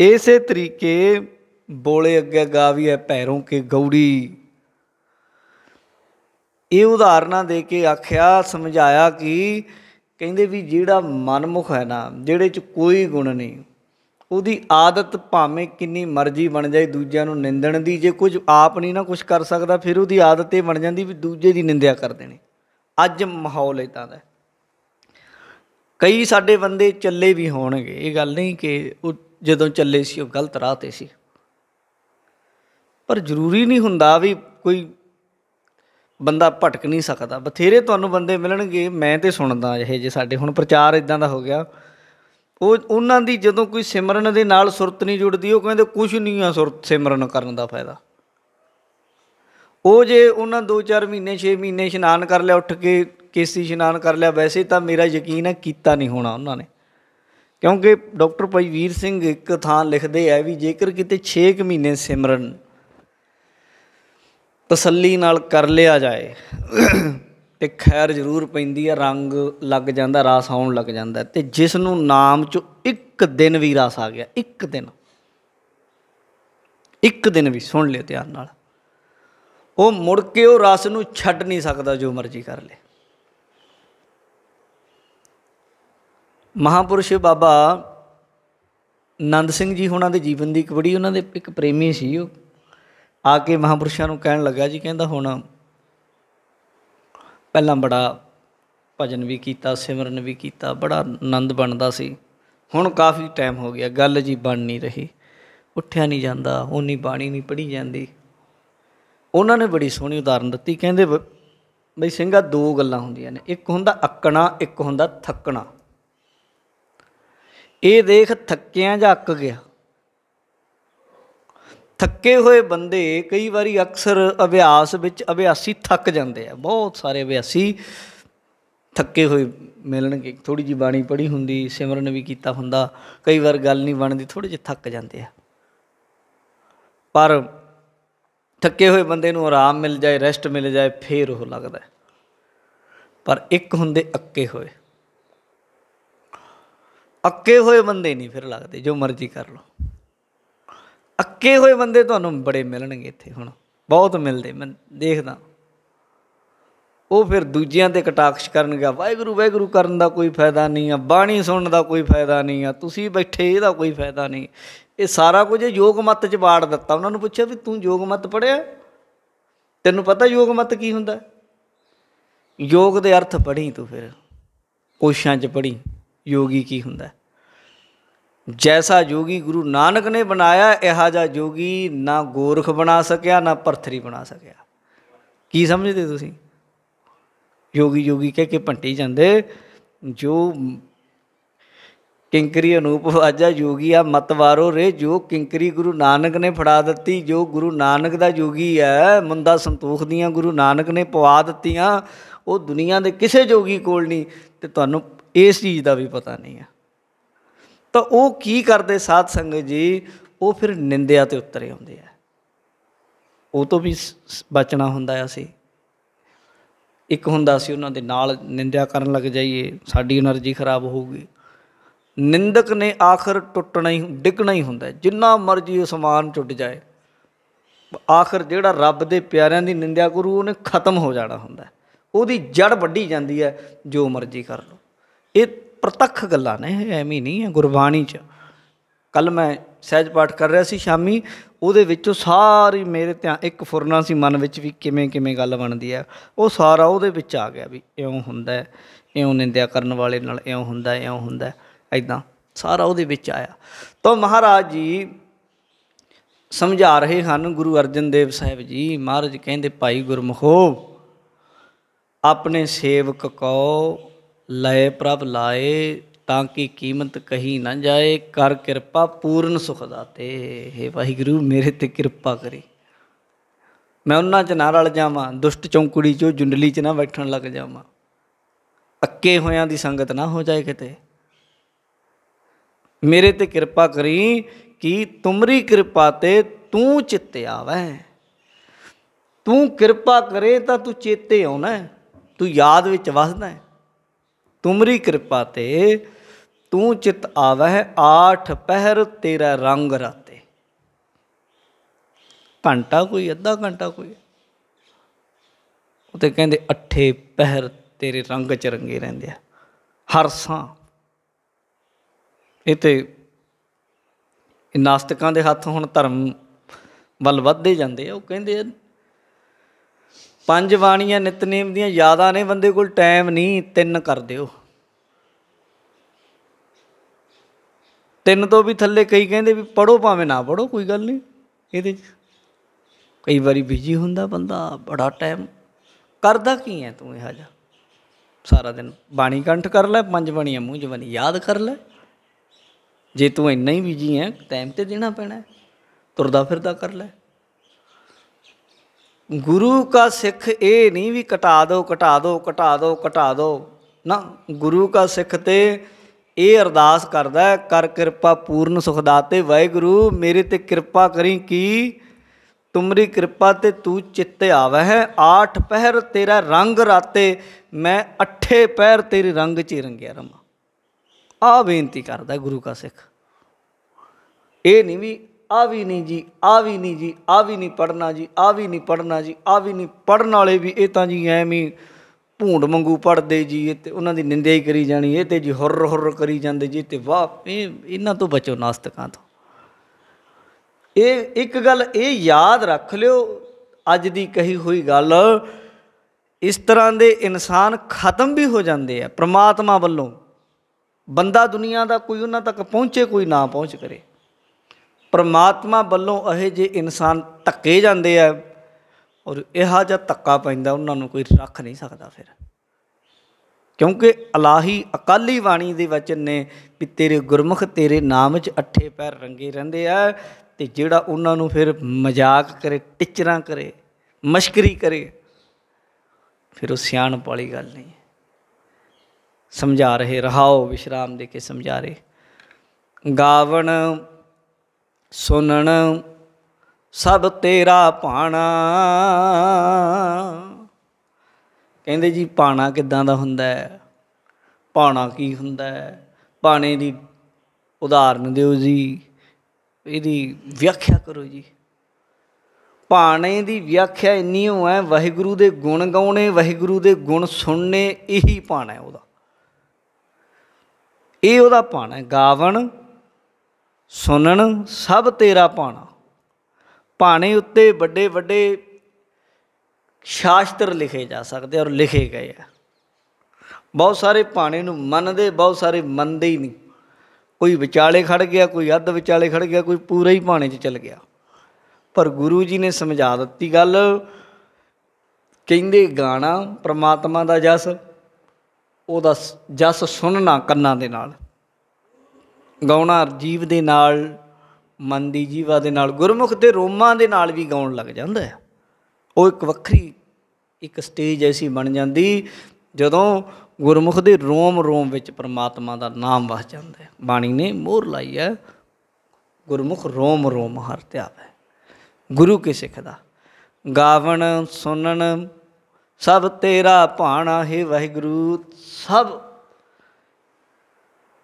ਇਸੇ ਤਰੀਕੇ ਬੋਲੇ ਅੱਗੇ ਗਾਵੀਏ ਪੈਰੋਂ ਕੇ ਗੌੜੀ ਇਹ ਉਦਾਹਰਨਾਂ ਦੇ ਕੇ ਆਖਿਆ ਸਮਝਾਇਆ ਕਿ ਕਹਿੰਦੇ ਵੀ ਜਿਹੜਾ ਮਨਮੁਖ ਹੈ ਨਾ ਜਿਹੜੇ 'ਚ ਕੋਈ ਗੁਣ ਨਹੀਂ ਉਹਦੀ ਆਦਤ ਭਾਵੇਂ ਕਿੰਨੀ ਮਰਜ਼ੀ ਬਣ ਜਾਏ ਦੂਜਿਆਂ ਨੂੰ ਨਿੰਦਣ ਦੀ ਜੇ ਕੁਝ ਆਪ ਨਹੀਂ ਨਾ ਕੁਝ ਕਰ ਸਕਦਾ ਫਿਰ ਉਹਦੀ ਆਦਤ ਇਹ ਬਣ ਜਾਂਦੀ ਵੀ ਦੂਜੇ ਦੀ ਨਿੰਦਿਆ ਕਰ ਦੇਣੀ ਅੱਜ ਮਾਹੌਲ ਇਦਾਂ ਦਾ ਕਈ ਸਾਡੇ ਬੰਦੇ ਚੱਲੇ ਵੀ ਹੋਣਗੇ ਇਹ ਗੱਲ ਨਹੀਂ ਕਿ ਉਹ ਜਦੋਂ ਚੱਲੇ ਸੀ ਉਹ ਗਲਤ ਰਾਹ ਤੇ ਸੀ ਪਰ ਜ਼ਰੂਰੀ ਨਹੀਂ ਹੁੰਦਾ ਵੀ ਕੋਈ ਬੰਦਾ ਭਟਕ ਨਹੀਂ ਸਕਦਾ ਬਥੇਰੇ ਤੁਹਾਨੂੰ ਬੰਦੇ ਮਿਲਣਗੇ ਮੈਂ ਤੇ ਸੁਣਦਾ ਇਹ ਜੇ ਸਾਡੇ ਹੁਣ ਪ੍ਰਚਾਰ ਇਦਾਂ ਦਾ ਹੋ ਗਿਆ ਉਹ ਉਹਨਾਂ ਦੀ ਜਦੋਂ ਕੋਈ ਸਿਮਰਨ ਦੇ ਨਾਲ ਸੁਰਤ ਨਹੀਂ ਜੁੜਦੀ ਉਹ ਕਹਿੰਦੇ ਕੁਝ ਨਹੀਂ ਆ ਸੁਰਤ ਸਿਮਰਨ ਕਰਨ ਦਾ ਫਾਇਦਾ ਉਹ ਜੇ ਉਹਨਾਂ 2-4 ਮਹੀਨੇ 6 ਮਹੀਨੇ ਇਸ਼ਨਾਨ ਕਰ ਲਿਆ ਉੱਠ ਕੇ ਕੇਸੀ ਇਸ਼ਨਾਨ ਕਰ ਲਿਆ ਵੈਸੇ ਤਾਂ ਮੇਰਾ ਯਕੀਨ ਹੈ ਕੀਤਾ ਨਹੀਂ ਹੋਣਾ ਉਹਨਾਂ ਨੇ ਕਿਉਂਕਿ ਡਾਕਟਰ ਭਾਈ ਵੀਰ ਸਿੰਘ ਇੱਕ ਥਾਂ ਲਿਖਦੇ ਆ ਵੀ ਜੇਕਰ ਕਿਤੇ 6 ਮਹੀਨੇ ਸਿਮਰਨ ਤਸੱਲੀ ਨਾਲ ਕਰ ਲਿਆ ਜਾਏ ਤੇ ਖੈਰ ਜ਼ਰੂਰ ਪੈਂਦੀ ਆ ਰੰਗ ਲੱਗ ਜਾਂਦਾ ਰਾਸ ਆਉਣ ਲੱਗ ਜਾਂਦਾ ਤੇ ਜਿਸ ਨੂੰ ਨਾਮ ਚ ਇੱਕ ਦਿਨ ਵੀ ਰਾਸ ਆ ਗਿਆ ਇੱਕ ਦਿਨ ਇੱਕ ਦਿਨ ਵੀ ਸੁਣ ਲਿਓ ਧਿਆਨ ਨਾਲ ਉਹ ਮੁੜ ਕੇ ਉਹ ਰਸ ਨੂੰ ਛੱਡ ਨਹੀਂ ਸਕਦਾ ਜੋ ਮਰਜ਼ੀ ਕਰ ਲੇ ਮਹਾਪੁਰਸ਼ ਬਾਬਾ ਨੰਦ ਸਿੰਘ ਜੀ ਹੁਣਾਂ ਦੇ ਜੀਵਨ ਦੀ ਇੱਕ ਬੜੀ ਉਹਨਾਂ ਦੇ ਇੱਕ ਪ੍ਰੇਮੀ ਸੀ ਉਹ ਆ ਕੇ ਮਹਾਪੁਰਸ਼ਾਂ ਨੂੰ ਕਹਿਣ ਲੱਗਾ ਜੀ ਕਹਿੰਦਾ ਹੁਣ ਪਹਿਲਾਂ ਬੜਾ ਭਜਨ ਵੀ ਕੀਤਾ ਸਿਮਰਨ ਵੀ ਕੀਤਾ ਬੜਾ ਆਨੰਦ ਬਣਦਾ ਸੀ ਹੁਣ ਕਾਫੀ ਟਾਈਮ ਹੋ ਗਿਆ ਗੱਲ ਜੀ ਬਣ ਨਹੀਂ ਰਹੀ ਉੱਠਿਆ ਨਹੀਂ ਜਾਂਦਾ ਉਨੀ ਬਾਣੀ ਨਹੀਂ ਪੜੀ ਜਾਂਦੀ ਉਹਨਾਂ ਨੇ ਬੜੀ ਸੋਹਣੀ ਉਦਾਹਰਨ ਦਿੱਤੀ ਕਹਿੰਦੇ ਬਈ ਸਿੰਘਾ ਦੋ ਗੱਲਾਂ ਹੁੰਦੀਆਂ ਨੇ ਇੱਕ ਹੁੰਦਾ ਅੱਕਣਾ ਇੱਕ ਹੁੰਦਾ ਥੱਕਣਾ ਇਹ ਦੇਖ ਥੱਕਿਆ ਜਾਂ ਅੱਕ ਗਿਆ ਥੱਕੇ ਹੋਏ ਬੰਦੇ ਕਈ ਵਾਰੀ ਅਕਸਰ ਅਭਿਆਸ ਵਿੱਚ ਅਭਿਆਸੀ ਥੱਕ ਜਾਂਦੇ ਆ ਬਹੁਤ ਸਾਰੇ ਅਭਿਆਸੀ ਥੱਕੇ ਹੋਏ ਮਿਲਣਗੇ ਥੋੜੀ ਜੀ ਬਾਣੀ ਪੜੀ ਹੁੰਦੀ ਸਿਮਰਨ ਵੀ ਕੀਤਾ ਹੁੰਦਾ ਕਈ ਵਾਰ ਗੱਲ ਨਹੀਂ ਬਣਦੀ ਥੋੜੇ ਜਿ ਥੱਕ ਜਾਂਦੇ ਆ ਪਰ ਥੱਕੇ ਹੋਏ ਬੰਦੇ ਨੂੰ ਆਰਾਮ ਮਿਲ ਜਾਏ ਰੈਸਟ ਮਿਲ ਜਾਏ ਫੇਰ ਉਹ ਲੱਗਦਾ ਪਰ ਇੱਕ ਹੁੰਦੇ ਅੱਕੇ ਹੋਏ ਅੱਕੇ ਹੋਏ ਬੰਦੇ ਨਹੀਂ ਫਿਰ ਲੱਗਦੇ ਜੋ ਮਰਜ਼ੀ ਕਰ ਲੋ ਥੱਕੇ ਹੋਏ ਬੰਦੇ ਤੁਹਾਨੂੰ ਬੜੇ ਮਿਲਣਗੇ ਇੱਥੇ ਹੁਣ ਬਹੁਤ ਮਿਲਦੇ ਮੈਂ ਦੇਖਦਾ ਉਹ ਫਿਰ ਦੂਜਿਆਂ ਤੇ ਕਟਾਕਸ਼ ਕਰਨਗਾ ਵਾਹਿਗੁਰੂ ਵਾਹਿਗੁਰੂ ਕਰਨ ਦਾ ਕੋਈ ਫਾਇਦਾ ਨਹੀਂ ਆ ਬਾਣੀ ਸੁਣਨ ਦਾ ਕੋਈ ਫਾਇਦਾ ਨਹੀਂ ਆ ਤੁਸੀਂ ਬੈਠੇ ਇਹਦਾ ਕੋਈ ਫਾਇਦਾ ਨਹੀਂ ਇਹ ਸਾਰਾ ਕੁਝ ਯੋਗ ਮਤ ਚ ਬਾੜ ਦਿੱਤਾ ਉਹਨਾਂ ਨੂੰ ਪੁੱਛਿਆ ਵੀ ਤੂੰ ਯੋਗ ਮਤ ਪੜਿਆ ਤੈਨੂੰ ਪਤਾ ਯੋਗ ਮਤ ਕੀ ਹੁੰਦਾ ਯੋਗ ਦੇ ਅਰਥ ਪੜ੍ਹੀ ਤੂੰ ਫਿਰ ਕੋਸ਼ਾਂ ਚ ਪੜ੍ਹੀ ਯੋਗੀ ਕੀ ਹੁੰਦਾ ਜੈਸਾ ਜੋਗੀ ਗੁਰੂ ਨਾਨਕ ਨੇ ਬਣਾਇਆ ਇਹਾ ਜਿਹਾ ਜੋਗੀ ਨਾ ਗੋਰਖ ਬਣਾ ਸਕਿਆ ਨਾ ਪਰਥਰੀ ਬਣਾ ਸਕਿਆ ਕੀ ਸਮਝਦੇ ਤੁਸੀਂ ਜੋਗੀ ਜੋਗੀ ਕਹਿ ਕੇ ਭੰਟੀ ਜਾਂਦੇ ਜੋ ਕਿੰਕਰੀ ਅਨੂਪ ਵਾਜਾ ਜੋਗੀ ਆ ਮਤਵਾਰੋ ਰੇ ਜੋ ਕਿੰਕਰੀ ਗੁਰੂ ਨਾਨਕ ਨੇ ਫੜਾ ਦਿੱਤੀ ਜੋ ਗੁਰੂ ਨਾਨਕ ਦਾ ਜੋਗੀ ਹੈ ਮੁੰਦਾ ਸੰਤੋਖ ਦੀਆਂ ਗੁਰੂ ਨਾਨਕ ਨੇ ਪਵਾ ਦਿੱਤੀਆਂ ਉਹ ਦੁਨੀਆ ਦੇ ਕਿਸੇ ਜੋਗੀ ਕੋਲ ਨਹੀਂ ਤੇ ਤੁਹਾਨੂੰ ਇਸ ਚੀਜ਼ ਦਾ ਵੀ ਪਤਾ ਨਹੀਂ ਆ ਤਾਂ ਉਹ ਕੀ ਕਰਦੇ ਸਾਧ ਸੰਗਤ ਜੀ ਉਹ ਫਿਰ ਨਿੰਦਿਆ ਤੇ ਉਤਰੇ ਆਉਂਦੇ ਆ ਉਹ ਤੋਂ ਵੀ ਬਚਣਾ ਹੁੰਦਾ ਆ ਸੀ ਇੱਕ ਹੁੰਦਾ ਸੀ ਉਹਨਾਂ ਦੇ ਨਾਲ ਨਿੰਦਿਆ ਕਰਨ ਲੱਗ ਜਾਈਏ ਸਾਡੀ એનર્ਜੀ ਖਰਾਬ ਹੋਊਗੀ ਨਿੰਦਕ ਨੇ ਆਖਰ ਟੁੱਟਣਾ ਹੀ ਡਿੱਗਣਾ ਹੀ ਹੁੰਦਾ ਜਿੰਨਾ ਮਰਜੀ ਉਸਮਾਨ ਟੁੱਟ ਜਾਏ ਆਖਰ ਜਿਹੜਾ ਰੱਬ ਦੇ ਪਿਆਰਿਆਂ ਦੀ ਨਿੰਦਿਆ ਕਰੂ ਉਹਨੇ ਖਤਮ ਹੋ ਜਾਣਾ ਹੁੰਦਾ ਉਹਦੀ ਜੜ ਵੱਢੀ ਜਾਂਦੀ ਹੈ ਜੋ ਮਰਜੀ ਕਰ ਲੋ ਇਹ ਪ੍ਰਤੱਖ ਗੱਲਾਂ ਨੇ ਐਵੇਂ ਨਹੀਂ ਹੈ ਗੁਰਬਾਣੀ 'ਚ ਕੱਲ ਮੈਂ ਸਹਿਜ ਪਾਠ ਕਰ ਰਿਹਾ ਸੀ ਸ਼ਾਮੀ ਉਹਦੇ ਵਿੱਚੋਂ ਸਾਰੀ ਮੇਰੇ ਧਿਆਨ ਇੱਕ ਫੁਰਨਾ ਸੀ ਮਨ ਵਿੱਚ ਵੀ ਕਿਵੇਂ ਕਿਵੇਂ ਗੱਲ ਬਣਦੀ ਹੈ ਉਹ ਸਾਰਾ ਉਹਦੇ ਵਿੱਚ ਆ ਗਿਆ ਵੀ ਇਉਂ ਹੁੰਦਾ ਇਉਂ ਨਿੰਦਿਆ ਕਰਨ ਵਾਲੇ ਨਾਲ ਇਉਂ ਹੁੰਦਾ ਇਉਂ ਹੁੰਦਾ ਐਦਾਂ ਸਾਰਾ ਉਹਦੇ ਵਿੱਚ ਆਇਆ ਤਾਂ ਮਹਾਰਾਜ ਜੀ ਸਮਝਾ ਰਹੇ ਹਨ ਗੁਰੂ ਅਰਜਨ ਦੇਵ ਸਾਹਿਬ ਜੀ ਮਹਾਰਾਜ ਕਹਿੰਦੇ ਭਾਈ ਗੁਰਮਖੋ ਆਪਣੇ ਸੇਵਕ ਕੋ ਲਏ ਪ੍ਰਭ ਲਾਏ ਤਾਂ ਕਿ ਕੀਮਤ ਕਹੀ ਨਾ ਜਾਏ ਕਰ ਕਿਰਪਾ ਪੂਰਨ ਸੁਖ ਦਾਤੇ हे ਵਾਹਿਗੁਰੂ ਮੇਰੇ ਤੇ ਕਿਰਪਾ ਕਰੇ ਮੈਂ ਉਹਨਾਂ ਚ ਨਾ ਰਲ ਜਾਵਾਂ ਦੁਸ਼ਟ ਚੌਂਕੜੀ ਚੋਂ ਜੁੰਡਲੀ ਚ ਨਾ ਬੈਠਣ ਲੱਗ ਜਾਵਾਂ ਅੱਕੇ ਹੋਿਆਂ ਦੀ ਸੰਗਤ ਨਾ ਹੋ ਜਾਏ ਕਿਤੇ ਮੇਰੇ ਤੇ ਕਿਰਪਾ ਕਰੀ ਕਿ ਤੁਮਰੀ ਕਿਰਪਾ ਤੇ ਤੂੰ ਚਿੱਤ ਆਵੈ ਤੂੰ ਕਿਰਪਾ ਕਰੇ ਤਾਂ ਤੂੰ ਚੇਤੇ ਆਉਣਾ ਤੂੰ ਯਾਦ ਵਿੱਚ ਵਸਦਾ ਹੈ ਤੁਮਰੀ ਕਿਰਪਾ ਤੇ ਤੂੰ ਚਿਤ ਆਵਹਿ ਆਠ ਪਹਿਰ ਤੇਰਾ ਰੰਗ ਰਾਤੇ ਘੰਟਾ ਕੋਈ ਅੱਧਾ ਘੰਟਾ ਕੋਈ ਉਹ ਤੇ ਕਹਿੰਦੇ ਅੱਠੇ ਪਹਿਰ ਤੇਰੇ ਰੰਗ ਚ ਰੰਗੇ ਰਹਿੰਦੇ ਆ ਹਰ ਸਾਂ ਇਹ ਤੇ ਇਹ ਨਾਸਤਿਕਾਂ ਦੇ ਹੱਥ ਹੁਣ ਧਰਮ ਵੱਲ ਵੱਧਦੇ ਜਾਂਦੇ ਆ ਉਹ ਕਹਿੰਦੇ ਪੰਜ ਬਾਣੀਆਂ ਨਿਤਨੇਮ ਦੀਆਂ ਯਾਦਾਂ ਨੇ ਬੰਦੇ ਕੋਲ ਟਾਈਮ ਨਹੀਂ ਤਿੰਨ ਕਰ ਦਿਓ ਤਿੰਨ ਤੋਂ ਵੀ ਥੱਲੇ ਕਈ ਕਹਿੰਦੇ ਵੀ ਪੜੋ ਭਾਵੇਂ ਨਾ ਪੜੋ ਕੋਈ ਗੱਲ ਨਹੀਂ ਇਹਦੇ 'ਚ ਕਈ ਵਾਰੀ ਬਿਜੀ ਹੁੰਦਾ ਬੰਦਾ ਬੜਾ ਟਾਈਮ ਕਰਦਾ ਕੀ ਹੈ ਤੂੰ ਇਹ ਹਜਾ ਸਾਰਾ ਦਿਨ ਬਾਣੀ ਕੰਠ ਕਰ ਲੈ ਪੰਜ ਬਾਣੀਆਂ ਮੂੰਹ ਜਵਨ ਯਾਦ ਕਰ ਲੈ ਜੇ ਤੂੰ ਇੰਨਾ ਹੀ ਬਿਜੀ ਹੈ ਟਾਈਮ ਤੇ ਦੇਣਾ ਪੈਣਾ ਤੁਰਦਾ ਫਿਰਦਾ ਕਰ ਲੈ ਗੁਰੂ ਕਾ ਸਿੱਖ ਇਹ ਨਹੀਂ ਵੀ ਘਟਾ ਦੋ ਘਟਾ ਦੋ ਘਟਾ ਦੋ ਘਟਾ ਦੋ ਨਾ ਗੁਰੂ ਕਾ ਸਿੱਖ ਤੇ ਇਹ ਅਰਦਾਸ ਕਰਦਾ ਕਰ ਕਿਰਪਾ ਪੂਰਨ ਸੁਖ ਦਾਤੇ ਵਾਹਿਗੁਰੂ ਮੇਰੇ ਤੇ ਕਿਰਪਾ ਕਰੀ ਕੀ ਤੁਮਰੀ ਕਿਰਪਾ ਤੇ ਤੂੰ ਚਿੱਤੇ ਆਵਹਿ ਹੈ ਆਠ ਪਹਿਰ ਤੇਰਾ ਰੰਗ ਰਾਤੇ ਮੈਂ ਅਠੇ ਪਹਿਰ ਤੇਰੇ ਰੰਗ ਚ ਰੰਗਿਆ ਰਮਾ ਆ ਬੇਨਤੀ ਕਰਦਾ ਗੁਰੂ ਕਾ ਸਿੱਖ ਇਹ ਨਹੀਂ ਵੀ ਆ ਵੀ ਨਹੀਂ ਜੀ ਆ ਵੀ ਨਹੀਂ ਜੀ ਆ ਵੀ ਨਹੀਂ ਪੜਨਾ ਜੀ ਆ ਵੀ ਨਹੀਂ ਪੜਨਾ ਜੀ ਆ ਵੀ ਨਹੀਂ ਪੜਨ ਵਾਲੇ ਵੀ ਇਹ ਤਾਂ ਜੀ ਐਵੇਂ ਭੂੰਡ ਮੰਗੂ ਪੜਦੇ ਜੀ ਤੇ ਉਹਨਾਂ ਦੀ ਨਿੰਦਿਆ ਹੀ ਕਰੀ ਜਾਣੀ ਇਹ ਤੇ ਜੀ ਹੁਰ ਹੁਰ ਕਰੀ ਜਾਂਦੇ ਜੀ ਤੇ ਵਾਹ ਇਹ ਇਹਨਾਂ ਤੋਂ ਬਚੋ ਨਾਸਤਕਾਂ ਤੋਂ ਇਹ ਇੱਕ ਗੱਲ ਇਹ ਯਾਦ ਰੱਖ ਲਿਓ ਅੱਜ ਦੀ ਕਹੀ ਹੋਈ ਗੱਲ ਇਸ ਤਰ੍ਹਾਂ ਦੇ ਇਨਸਾਨ ਖਤਮ ਵੀ ਹੋ ਜਾਂਦੇ ਆ ਪ੍ਰਮਾਤਮਾ ਵੱਲੋਂ ਬੰਦਾ ਦੁਨੀਆ ਦਾ ਕੋਈ ਉਹਨਾਂ ਤੱਕ ਪਹੁੰਚੇ ਕੋਈ ਨਾ ਪਹੁੰਚ ਕਰੇ ਪਰਮਾਤਮਾ ਵੱਲੋਂ ਇਹ ਜੇ ਇਨਸਾਨ ਧੱਕੇ ਜਾਂਦੇ ਆ ਔਰ ਇਹਾ ਜਾਂ ਧੱਕਾ ਪੈਂਦਾ ਉਹਨਾਂ ਨੂੰ ਕੋਈ ਰੱਖ ਨਹੀਂ ਸਕਦਾ ਫਿਰ ਕਿਉਂਕਿ ਅਲਾਹੀ ਅਕਾਲੀ ਬਾਣੀ ਦੇ ਵਚਨ ਨੇ ਵੀ ਤੇਰੇ ਗੁਰਮੁਖ ਤੇਰੇ ਨਾਮ 'ਚ ਅੱਠੇ ਪੈਰ ਰੰਗੇ ਰਹਿੰਦੇ ਆ ਤੇ ਜਿਹੜਾ ਉਹਨਾਂ ਨੂੰ ਫਿਰ ਮਜ਼ਾਕ ਕਰੇ ਟਿਚਰਾਂ ਕਰੇ ਮਸ਼ਕਰੀ ਕਰੇ ਫਿਰ ਉਹ ਸਿਆਣਪ ਵਾਲੀ ਗੱਲ ਨਹੀਂ ਸਮਝਾ ਰਹੇ ਰਹਾਓ ਵਿਸ਼ਰਾਮ ਦੇ ਕੇ ਸਮਝਾ ਰਹੇ ਗਾਵਣ ਸੁਨਣ ਸਭ ਤੇਰਾ ਪਾਣਾ ਕਹਿੰਦੇ ਜੀ ਪਾਣਾ ਕਿੱਦਾਂ ਦਾ ਹੁੰਦਾ ਹੈ ਪਾਣਾ ਕੀ ਹੁੰਦਾ ਹੈ ਪਾਣੇ ਦੀ ਉਦਾਹਰਨ ਦਿਓ ਜੀ ਇਹਦੀ ਵਿਆਖਿਆ ਕਰੋ ਜੀ ਪਾਣੇ ਦੀ ਵਿਆਖਿਆ ਇੰਨੀ ਹੋ ਹੈ ਵਾਹਿਗੁਰੂ ਦੇ ਗੁਣ ਗਾਉਣੇ ਵਾਹਿਗੁਰੂ ਦੇ ਗੁਣ ਸੁਣਨੇ ਇਹੀ ਪਾਣਾ ਹੈ ਉਹਦਾ ਇਹ ਉਹਦਾ ਪਾਣਾ ਹੈ ਗਾਵਣ ਸੁਣਨ ਸਭ ਤੇਰਾ ਪਾਣਾ ਪਾਣੇ ਉੱਤੇ ਵੱਡੇ ਵੱਡੇ ਸ਼ਾਸਤਰ ਲਿਖੇ ਜਾ ਸਕਦੇ ਔਰ ਲਿਖੇ ਗਏ ਆ ਬਹੁਤ ਸਾਰੇ ਪਾਣੇ ਨੂੰ ਮੰਨਦੇ ਬਹੁਤ ਸਾਰੇ ਮੰਨਦੇ ਹੀ ਨਹੀਂ ਕੋਈ ਵਿਚਾਲੇ ਖੜ ਗਿਆ ਕੋਈ ਅੱਧ ਵਿਚਾਲੇ ਖੜ ਗਿਆ ਕੋਈ ਪੂਰਾ ਹੀ ਪਾਣੇ 'ਚ ਚਲ ਗਿਆ ਪਰ ਗੁਰੂ ਜੀ ਨੇ ਸਮਝਾ ਦਿੱਤੀ ਗੱਲ ਕਹਿੰਦੇ ਗਾਣਾ ਪ੍ਰਮਾਤਮਾ ਦਾ ਜਸ ਉਹਦਾ ਜਸ ਸੁਣਨਾ ਕੰਨਾਂ ਦੇ ਨਾਲ ਗਾਉਣਾ ਜੀਵ ਦੇ ਨਾਲ ਮਨ ਦੀ ਜੀਵਾ ਦੇ ਨਾਲ ਗੁਰਮੁਖ ਤੇ ਰੋਮਾਂ ਦੇ ਨਾਲ ਵੀ ਗਾਉਣ ਲੱਗ ਜਾਂਦਾ ਹੈ ਉਹ ਇੱਕ ਵੱਖਰੀ ਇੱਕ ਸਟੇਜ ਐਸੀ ਬਣ ਜਾਂਦੀ ਜਦੋਂ ਗੁਰਮੁਖ ਦੇ ਰੋਮ ਰੋਮ ਵਿੱਚ ਪ੍ਰਮਾਤਮਾ ਦਾ ਨਾਮ ਵਸ ਜਾਂਦਾ ਹੈ ਬਾਣੀ ਨੇ ਮੋਹਰ ਲਾਈ ਹੈ ਗੁਰਮੁਖ ਰੋਮ ਰੋਮ ਹਰ ਧਿਆਵੇ ਗੁਰੂ ਕੇ ਸਿੱਖ ਦਾ ਗਾਵਣ ਸੁਣਨ ਸਭ ਤੇਰਾ ਭਾਣਾ ਹੈ ਵਾਹਿਗੁਰੂ ਸਭ